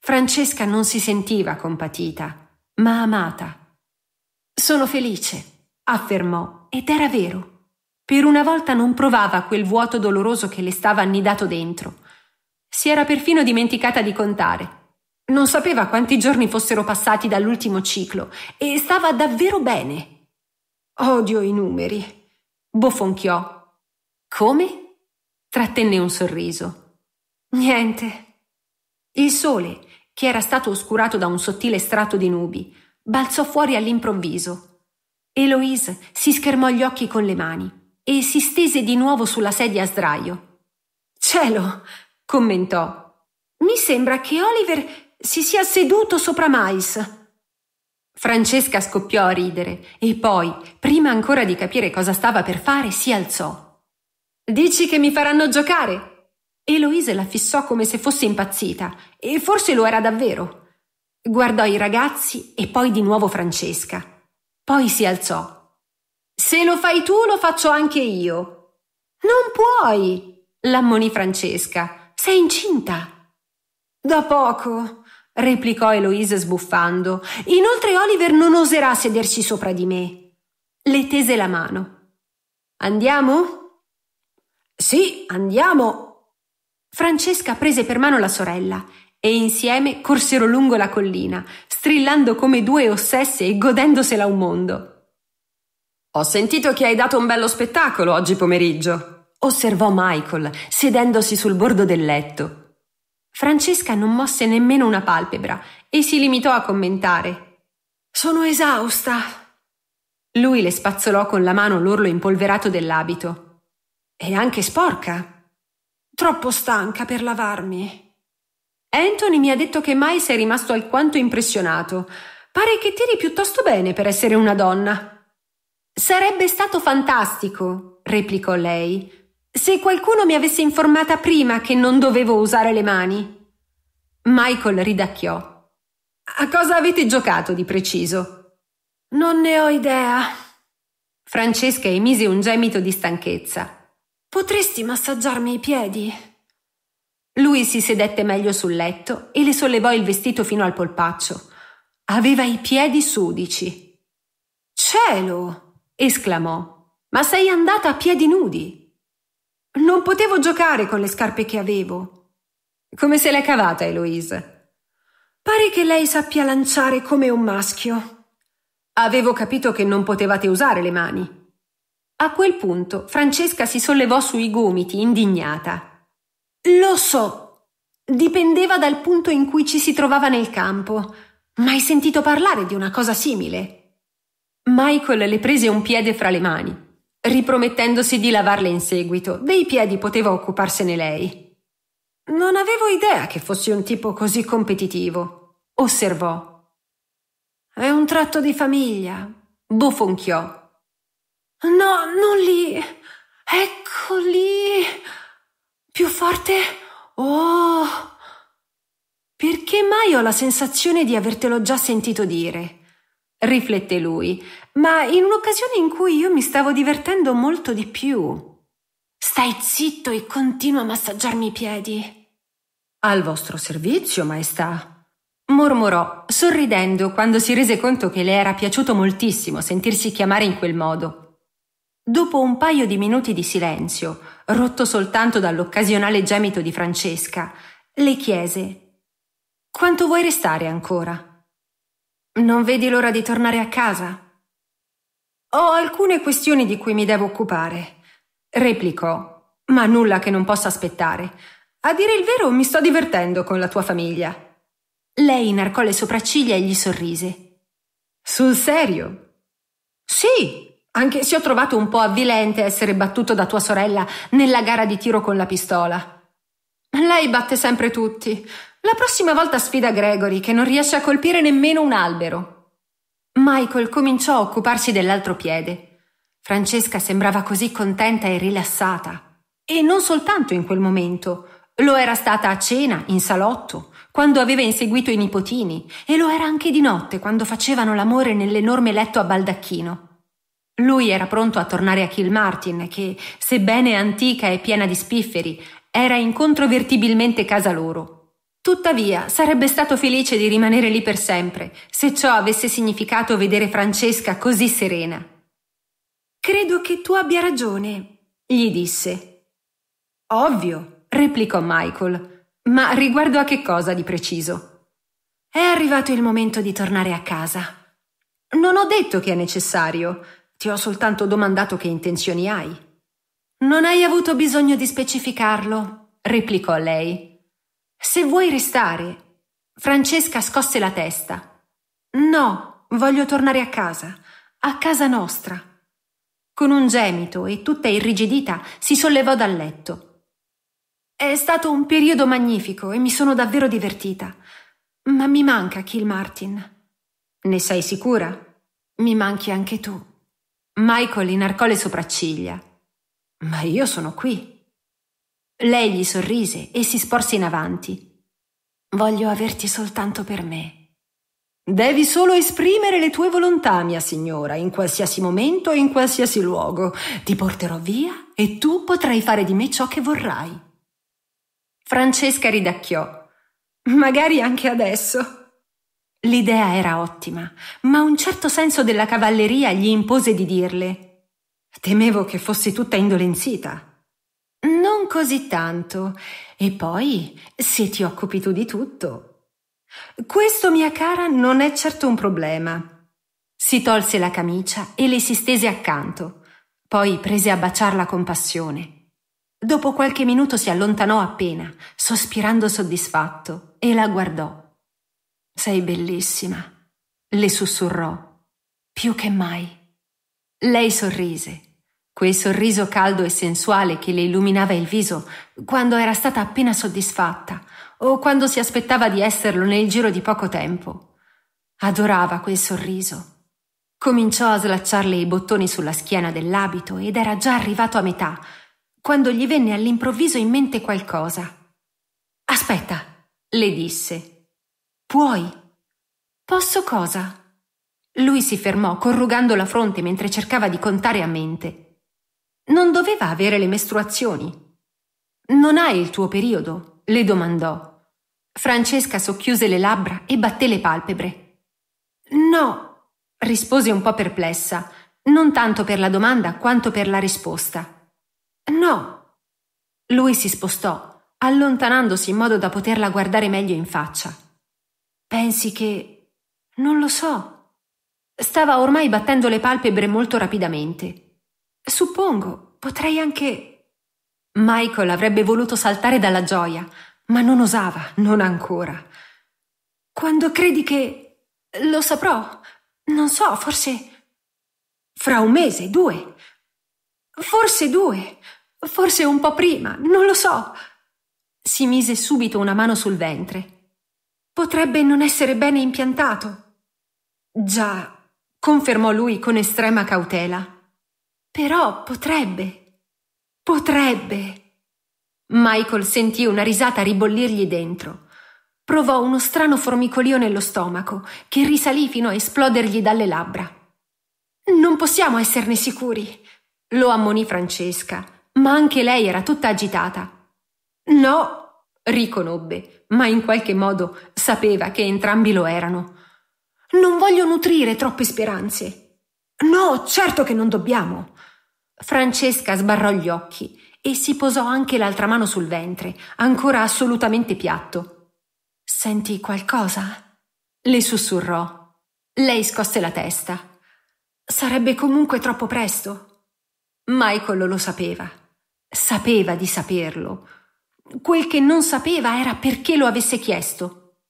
Francesca non si sentiva compatita, ma amata. Sono felice, affermò, ed era vero. Per una volta non provava quel vuoto doloroso che le stava annidato dentro. Si era perfino dimenticata di contare. Non sapeva quanti giorni fossero passati dall'ultimo ciclo e stava davvero bene. Odio i numeri. Bofonchiò. Come? Trattenne un sorriso. Niente. Il sole, che era stato oscurato da un sottile strato di nubi, balzò fuori all'improvviso. Eloise si schermò gli occhi con le mani e si stese di nuovo sulla sedia a sdraio. Cielo! commentò. Mi sembra che Oliver si sia seduto sopra Miles. Francesca scoppiò a ridere e poi, prima ancora di capire cosa stava per fare, si alzò. Dici che mi faranno giocare? Eloise la fissò come se fosse impazzita, e forse lo era davvero. Guardò i ragazzi e poi di nuovo Francesca. Poi si alzò. Se lo fai tu, lo faccio anche io. Non puoi, l'ammonì Francesca. Sei incinta. Da poco, replicò Eloise sbuffando. Inoltre Oliver non oserà sedersi sopra di me. Le tese la mano. Andiamo? Sì, andiamo. Francesca prese per mano la sorella e insieme corsero lungo la collina, strillando come due ossesse e godendosela un mondo. Ho sentito che hai dato un bello spettacolo oggi pomeriggio, osservò Michael, sedendosi sul bordo del letto. Francesca non mosse nemmeno una palpebra e si limitò a commentare. Sono esausta. Lui le spazzolò con la mano l'orlo impolverato dell'abito. E anche sporca. Troppo stanca per lavarmi. Anthony mi ha detto che mai sei rimasto alquanto impressionato. Pare che tiri piuttosto bene per essere una donna. Sarebbe stato fantastico, replicò lei, se qualcuno mi avesse informata prima che non dovevo usare le mani. Michael ridacchiò. A cosa avete giocato di preciso? Non ne ho idea. Francesca emise un gemito di stanchezza. Potresti massaggiarmi i piedi? Lui si sedette meglio sul letto e le sollevò il vestito fino al polpaccio. Aveva i piedi sudici. Cielo! esclamò. Ma sei andata a piedi nudi? Non potevo giocare con le scarpe che avevo. Come se l'è cavata, Eloise? Pare che lei sappia lanciare come un maschio. Avevo capito che non potevate usare le mani. A quel punto Francesca si sollevò sui gomiti, indignata. Lo so. Dipendeva dal punto in cui ci si trovava nel campo. Mai sentito parlare di una cosa simile? Michael le prese un piede fra le mani ripromettendosi di lavarle in seguito. Dei piedi poteva occuparsene lei. Non avevo idea che fossi un tipo così competitivo, osservò. È un tratto di famiglia, bofonchiò. No, non lì. Eccoli. Più forte. Oh. Perché mai ho la sensazione di avertelo già sentito dire? riflette lui, ma in un'occasione in cui io mi stavo divertendo molto di più. Stai zitto e continua a massaggiarmi i piedi. Al vostro servizio, maestà, mormorò, sorridendo quando si rese conto che le era piaciuto moltissimo sentirsi chiamare in quel modo. Dopo un paio di minuti di silenzio, rotto soltanto dall'occasionale gemito di Francesca, le chiese Quanto vuoi restare ancora? Non vedi l'ora di tornare a casa? Ho alcune questioni di cui mi devo occupare, replicò, ma nulla che non possa aspettare. A dire il vero, mi sto divertendo con la tua famiglia. Lei inarcò le sopracciglia e gli sorrise. Sul serio? Sì, anche se ho trovato un po' avvilente essere battuto da tua sorella nella gara di tiro con la pistola. Lei batte sempre tutti. La prossima volta sfida Gregory, che non riesce a colpire nemmeno un albero. Michael cominciò a occuparsi dell'altro piede. Francesca sembrava così contenta e rilassata. E non soltanto in quel momento. Lo era stata a cena, in salotto, quando aveva inseguito i nipotini, e lo era anche di notte quando facevano l'amore nell'enorme letto a baldacchino. Lui era pronto a tornare a Kilmartin, che, sebbene antica e piena di spifferi, era incontrovertibilmente casa loro. Tuttavia, sarebbe stato felice di rimanere lì per sempre, se ciò avesse significato vedere Francesca così serena. Credo che tu abbia ragione, gli disse. Ovvio, replicò Michael, ma riguardo a che cosa di preciso? È arrivato il momento di tornare a casa. Non ho detto che è necessario, ti ho soltanto domandato che intenzioni hai. Non hai avuto bisogno di specificarlo, replicò lei. Se vuoi restare. Francesca scosse la testa. No, voglio tornare a casa, a casa nostra. Con un gemito e tutta irrigidita si sollevò dal letto. È stato un periodo magnifico e mi sono davvero divertita. Ma mi manca Kilmartin. Ne sei sicura? Mi manchi anche tu. Michael inarcò le sopracciglia. Ma io sono qui. Lei gli sorrise e si sporse in avanti. Voglio averti soltanto per me. Devi solo esprimere le tue volontà, mia signora, in qualsiasi momento e in qualsiasi luogo. Ti porterò via e tu potrai fare di me ciò che vorrai. Francesca ridacchiò. Magari anche adesso. L'idea era ottima, ma un certo senso della cavalleria gli impose di dirle. Temevo che fosse tutta indolenzita. Non così tanto. E poi, se ti occupi tu di tutto. Questo, mia cara, non è certo un problema. Si tolse la camicia e le si stese accanto. Poi prese a baciarla con passione. Dopo qualche minuto si allontanò appena, sospirando soddisfatto, e la guardò. Sei bellissima, le sussurrò, più che mai. Lei sorrise quel sorriso caldo e sensuale che le illuminava il viso quando era stata appena soddisfatta o quando si aspettava di esserlo nel giro di poco tempo. Adorava quel sorriso. Cominciò a slacciarle i bottoni sulla schiena dell'abito ed era già arrivato a metà, quando gli venne all'improvviso in mente qualcosa. Aspetta, le disse. Puoi? Posso cosa? Lui si fermò, corrugando la fronte mentre cercava di contare a mente. Non doveva avere le mestruazioni. Non hai il tuo periodo? le domandò. Francesca socchiuse le labbra e batté le palpebre. No, rispose un po' perplessa, non tanto per la domanda quanto per la risposta. No. Lui si spostò, allontanandosi in modo da poterla guardare meglio in faccia. Pensi che... non lo so. Stava ormai battendo le palpebre molto rapidamente. Suppongo, potrei anche... Michael avrebbe voluto saltare dalla gioia, ma non osava, non ancora. Quando credi che... Lo saprò. Non so, forse... Fra un mese, due. Forse due. Forse un po' prima, non lo so. Si mise subito una mano sul ventre. Potrebbe non essere bene impiantato. Già, confermò lui con estrema cautela. Però potrebbe. Potrebbe. Michael sentì una risata ribollirgli dentro. Provò uno strano formicolio nello stomaco che risalì fino a esplodergli dalle labbra. Non possiamo esserne sicuri, lo ammonì Francesca, ma anche lei era tutta agitata. No, riconobbe, ma in qualche modo sapeva che entrambi lo erano. Non voglio nutrire troppe speranze. No, certo che non dobbiamo. Francesca sbarrò gli occhi e si posò anche l'altra mano sul ventre, ancora assolutamente piatto. Senti qualcosa? le sussurrò. Lei scosse la testa. Sarebbe comunque troppo presto. Michael lo sapeva. Sapeva di saperlo. Quel che non sapeva era perché lo avesse chiesto.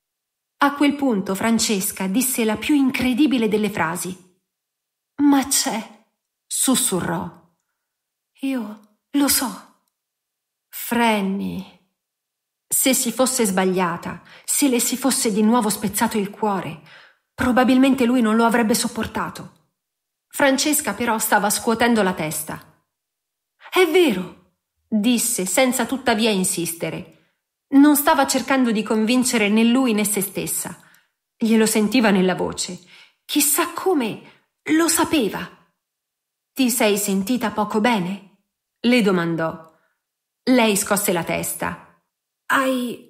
A quel punto Francesca disse la più incredibile delle frasi. Ma c'è, sussurrò. Io lo so. Frenny. Se si fosse sbagliata, se le si fosse di nuovo spezzato il cuore, probabilmente lui non lo avrebbe sopportato. Francesca però stava scuotendo la testa. È vero, disse senza tuttavia insistere. Non stava cercando di convincere né lui né se stessa. Glielo sentiva nella voce. Chissà come lo sapeva. Ti sei sentita poco bene? Le domandò. Lei scosse la testa. Hai.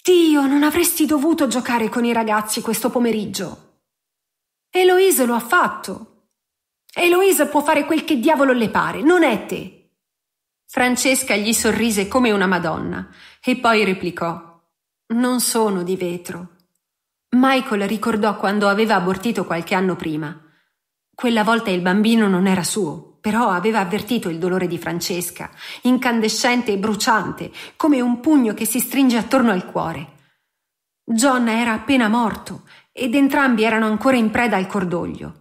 Dio, non avresti dovuto giocare con i ragazzi questo pomeriggio. Eloise lo ha fatto. Eloise può fare quel che diavolo le pare, non è te. Francesca gli sorrise come una Madonna e poi replicò: Non sono di vetro. Michael ricordò quando aveva abortito qualche anno prima. Quella volta il bambino non era suo però aveva avvertito il dolore di Francesca, incandescente e bruciante, come un pugno che si stringe attorno al cuore. John era appena morto ed entrambi erano ancora in preda al cordoglio.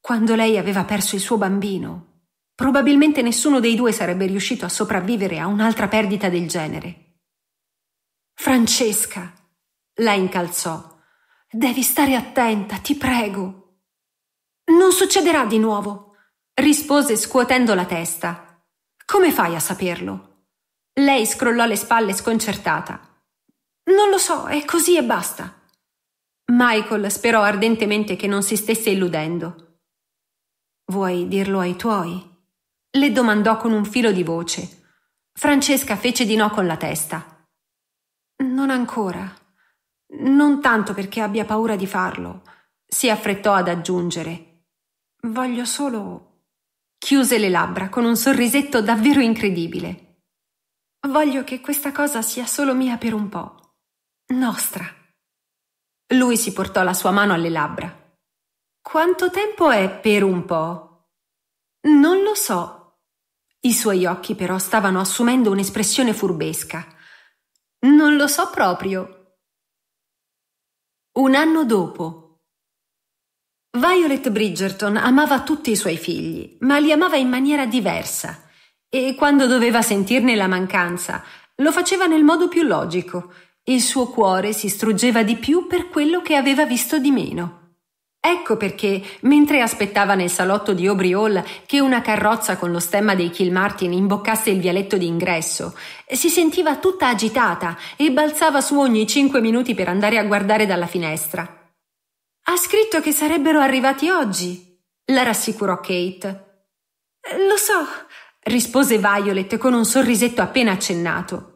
Quando lei aveva perso il suo bambino, probabilmente nessuno dei due sarebbe riuscito a sopravvivere a un'altra perdita del genere. Francesca, la incalzò. Devi stare attenta, ti prego. Non succederà di nuovo rispose scuotendo la testa. Come fai a saperlo? Lei scrollò le spalle sconcertata. Non lo so, è così e basta. Michael sperò ardentemente che non si stesse illudendo. Vuoi dirlo ai tuoi? le domandò con un filo di voce. Francesca fece di no con la testa. Non ancora. Non tanto perché abbia paura di farlo, si affrettò ad aggiungere. Voglio solo Chiuse le labbra con un sorrisetto davvero incredibile. Voglio che questa cosa sia solo mia per un po'. Nostra. Lui si portò la sua mano alle labbra. Quanto tempo è per un po'? Non lo so. I suoi occhi però stavano assumendo un'espressione furbesca. Non lo so proprio. Un anno dopo, Violet Bridgerton amava tutti i suoi figli, ma li amava in maniera diversa e quando doveva sentirne la mancanza lo faceva nel modo più logico. Il suo cuore si struggeva di più per quello che aveva visto di meno. Ecco perché, mentre aspettava nel salotto di Aubrey Hall che una carrozza con lo stemma dei Kilmartin imboccasse il vialetto d'ingresso, si sentiva tutta agitata e balzava su ogni cinque minuti per andare a guardare dalla finestra. Ha scritto che sarebbero arrivati oggi, la rassicurò Kate. Lo so, rispose Violet con un sorrisetto appena accennato.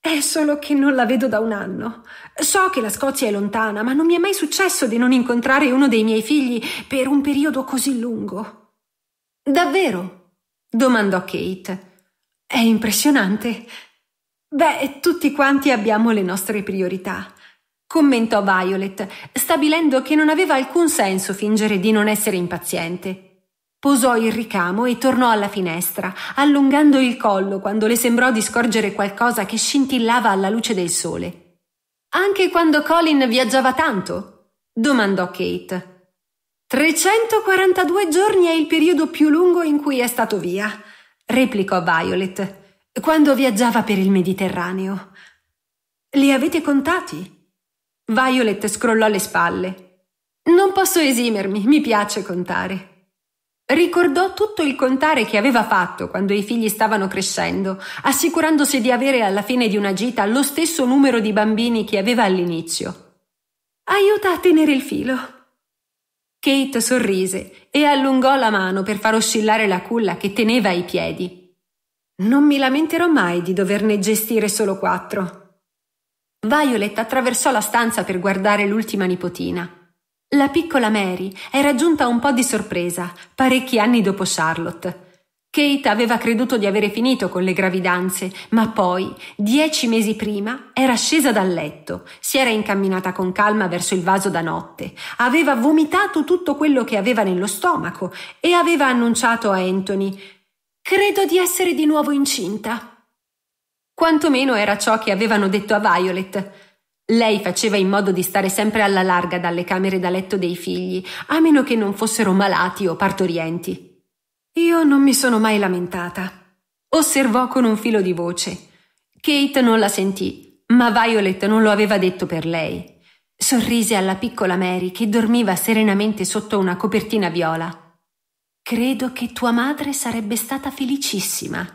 È solo che non la vedo da un anno. So che la Scozia è lontana, ma non mi è mai successo di non incontrare uno dei miei figli per un periodo così lungo. Davvero? domandò Kate. È impressionante. Beh, tutti quanti abbiamo le nostre priorità commentò Violet, stabilendo che non aveva alcun senso fingere di non essere impaziente. Posò il ricamo e tornò alla finestra, allungando il collo quando le sembrò di scorgere qualcosa che scintillava alla luce del sole. Anche quando Colin viaggiava tanto? domandò Kate. 342 giorni è il periodo più lungo in cui è stato via, replicò Violet, quando viaggiava per il Mediterraneo. Li avete contati? Violet scrollò le spalle. Non posso esimermi, mi piace contare. Ricordò tutto il contare che aveva fatto quando i figli stavano crescendo, assicurandosi di avere alla fine di una gita lo stesso numero di bambini che aveva all'inizio. Aiuta a tenere il filo. Kate sorrise e allungò la mano per far oscillare la culla che teneva ai piedi. Non mi lamenterò mai di doverne gestire solo quattro. Violet attraversò la stanza per guardare l'ultima nipotina. La piccola Mary era giunta un po' di sorpresa, parecchi anni dopo Charlotte. Kate aveva creduto di avere finito con le gravidanze, ma poi, dieci mesi prima, era scesa dal letto, si era incamminata con calma verso il vaso da notte, aveva vomitato tutto quello che aveva nello stomaco e aveva annunciato a Anthony Credo di essere di nuovo incinta. Quantomeno era ciò che avevano detto a Violet. Lei faceva in modo di stare sempre alla larga dalle camere da letto dei figli, a meno che non fossero malati o partorienti. Io non mi sono mai lamentata, osservò con un filo di voce. Kate non la sentì, ma Violet non lo aveva detto per lei. Sorrise alla piccola Mary che dormiva serenamente sotto una copertina viola. Credo che tua madre sarebbe stata felicissima,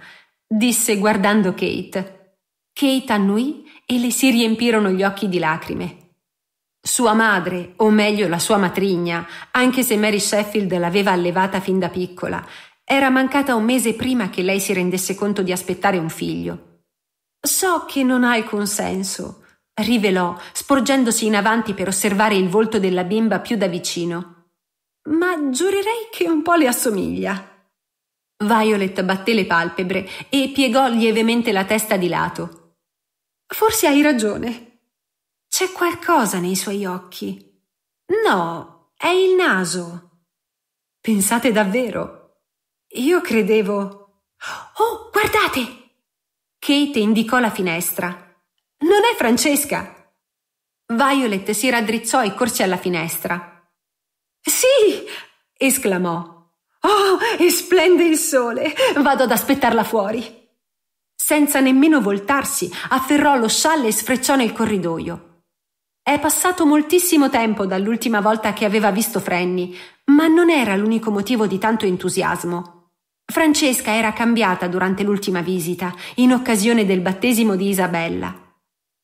disse guardando Kate. Kate annuì e le si riempirono gli occhi di lacrime. Sua madre, o meglio la sua matrigna, anche se Mary Sheffield l'aveva allevata fin da piccola, era mancata un mese prima che lei si rendesse conto di aspettare un figlio. So che non ha il consenso, rivelò, sporgendosi in avanti per osservare il volto della bimba più da vicino. Ma giurerei che un po' le assomiglia. Violet batté le palpebre e piegò lievemente la testa di lato. Forse hai ragione. C'è qualcosa nei suoi occhi. No, è il naso. Pensate davvero? Io credevo. Oh, guardate! Kate indicò la finestra. Non è Francesca. Violet si raddrizzò e corse alla finestra. Sì! esclamò e splende il sole. Vado ad aspettarla fuori. Senza nemmeno voltarsi, afferrò lo scialle e sfrecciò nel corridoio. È passato moltissimo tempo dall'ultima volta che aveva visto Frenny, ma non era l'unico motivo di tanto entusiasmo. Francesca era cambiata durante l'ultima visita, in occasione del battesimo di Isabella.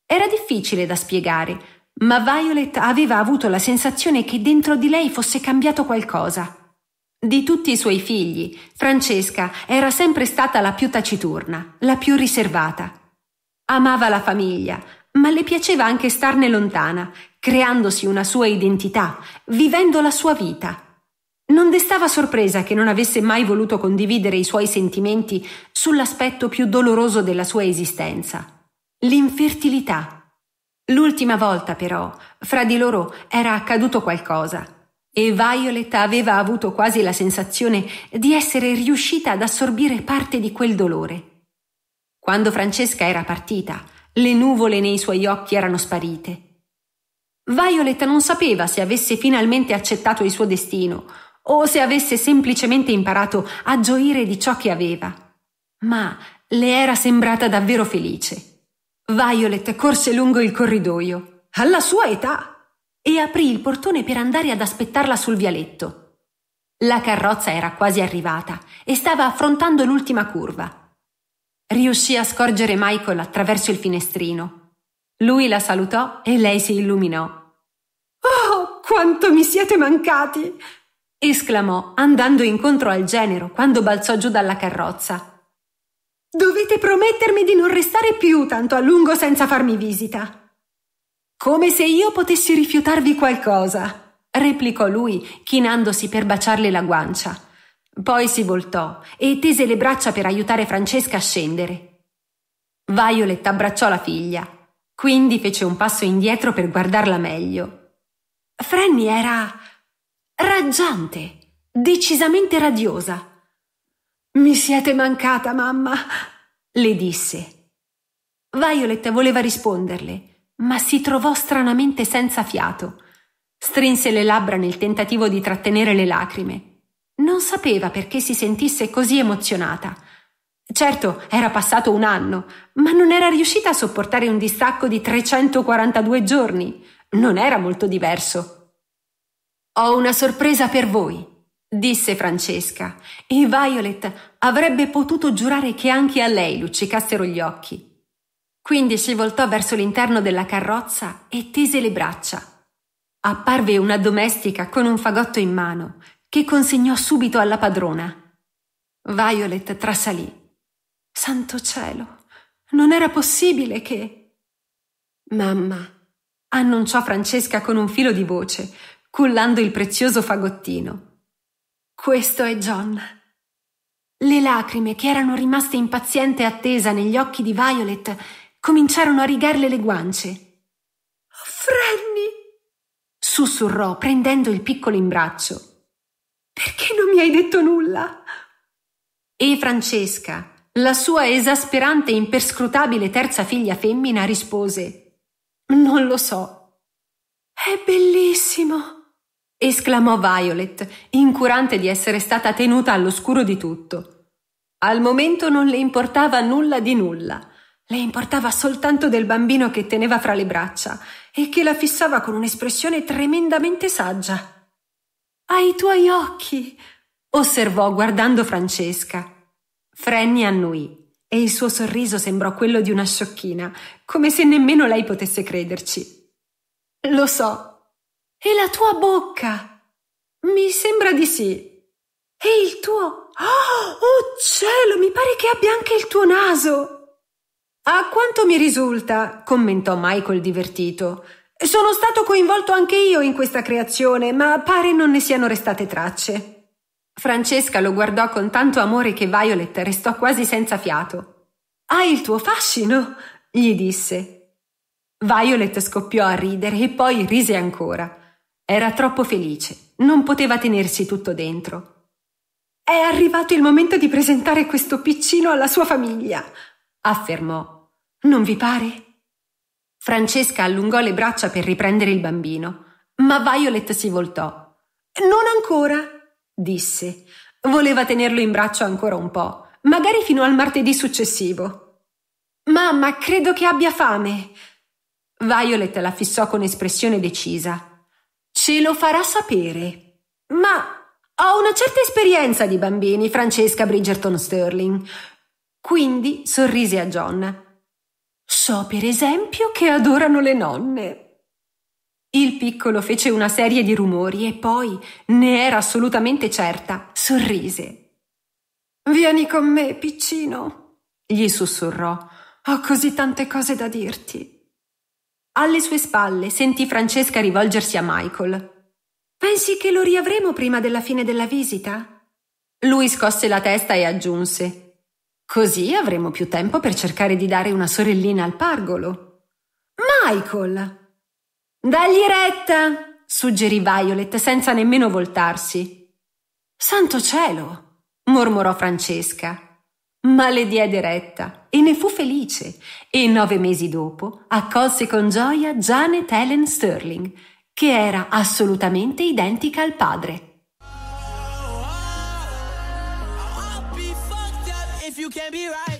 Era difficile da spiegare, ma Violet aveva avuto la sensazione che dentro di lei fosse cambiato qualcosa. Di tutti i suoi figli, Francesca era sempre stata la più taciturna, la più riservata. Amava la famiglia, ma le piaceva anche starne lontana, creandosi una sua identità, vivendo la sua vita. Non destava sorpresa che non avesse mai voluto condividere i suoi sentimenti sull'aspetto più doloroso della sua esistenza, l'infertilità. L'ultima volta però, fra di loro era accaduto qualcosa e Violet aveva avuto quasi la sensazione di essere riuscita ad assorbire parte di quel dolore. Quando Francesca era partita, le nuvole nei suoi occhi erano sparite. Violet non sapeva se avesse finalmente accettato il suo destino o se avesse semplicemente imparato a gioire di ciò che aveva. Ma le era sembrata davvero felice. Violet corse lungo il corridoio. Alla sua età e aprì il portone per andare ad aspettarla sul vialetto. La carrozza era quasi arrivata e stava affrontando l'ultima curva. Riuscì a scorgere Michael attraverso il finestrino. Lui la salutò e lei si illuminò. Oh, quanto mi siete mancati! esclamò, andando incontro al genero quando balzò giù dalla carrozza. Dovete promettermi di non restare più tanto a lungo senza farmi visita. Come se io potessi rifiutarvi qualcosa, replicò lui, chinandosi per baciarle la guancia. Poi si voltò e tese le braccia per aiutare Francesca a scendere. Violet abbracciò la figlia, quindi fece un passo indietro per guardarla meglio. Franny era raggiante, decisamente radiosa. Mi siete mancata, mamma, le disse. Violet voleva risponderle, ma si trovò stranamente senza fiato. Strinse le labbra nel tentativo di trattenere le lacrime. Non sapeva perché si sentisse così emozionata. Certo, era passato un anno, ma non era riuscita a sopportare un distacco di 342 giorni. Non era molto diverso. Ho una sorpresa per voi, disse Francesca, e Violet avrebbe potuto giurare che anche a lei luccicassero gli occhi. Quindi si voltò verso l'interno della carrozza e tese le braccia. Apparve una domestica con un fagotto in mano, che consegnò subito alla padrona. Violet trasalì. Santo cielo, non era possibile che. Mamma, annunciò Francesca con un filo di voce, cullando il prezioso fagottino. Questo è John. Le lacrime che erano rimaste impaziente attesa negli occhi di Violet cominciarono a rigarle le guance. Franny! sussurrò prendendo il piccolo in braccio. Perché non mi hai detto nulla? E Francesca, la sua esasperante e imperscrutabile terza figlia femmina, rispose Non lo so. È bellissimo! esclamò Violet, incurante di essere stata tenuta all'oscuro di tutto. Al momento non le importava nulla di nulla. Le importava soltanto del bambino che teneva fra le braccia e che la fissava con un'espressione tremendamente saggia. Ai tuoi occhi, osservò guardando Francesca. Frenny annuì e il suo sorriso sembrò quello di una sciocchina, come se nemmeno lei potesse crederci. Lo so. E la tua bocca? Mi sembra di sì. E il tuo? Oh, oh cielo, mi pare che abbia anche il tuo naso. A quanto mi risulta, commentò Michael divertito, sono stato coinvolto anche io in questa creazione, ma pare non ne siano restate tracce. Francesca lo guardò con tanto amore che Violet restò quasi senza fiato. Hai il tuo fascino, gli disse. Violet scoppiò a ridere e poi rise ancora. Era troppo felice, non poteva tenersi tutto dentro. È arrivato il momento di presentare questo piccino alla sua famiglia, affermò. Non vi pare? Francesca allungò le braccia per riprendere il bambino, ma Violet si voltò. Non ancora, disse. Voleva tenerlo in braccio ancora un po', magari fino al martedì successivo. Mamma, credo che abbia fame. Violet la fissò con espressione decisa. Ce lo farà sapere. Ma ho una certa esperienza di bambini, Francesca Bridgerton Sterling. Quindi sorrise a John. So per esempio che adorano le nonne. Il piccolo fece una serie di rumori e poi, ne era assolutamente certa, sorrise. Vieni con me, piccino, gli sussurrò. Ho così tante cose da dirti. Alle sue spalle sentì Francesca rivolgersi a Michael. Pensi che lo riavremo prima della fine della visita? Lui scosse la testa e aggiunse Così avremo più tempo per cercare di dare una sorellina al pargolo. Michael! Dagli retta! suggerì Violet senza nemmeno voltarsi. Santo cielo! mormorò Francesca. Ma le diede retta e ne fu felice e nove mesi dopo accolse con gioia Janet Helen Sterling, che era assolutamente identica al padre. can't be right.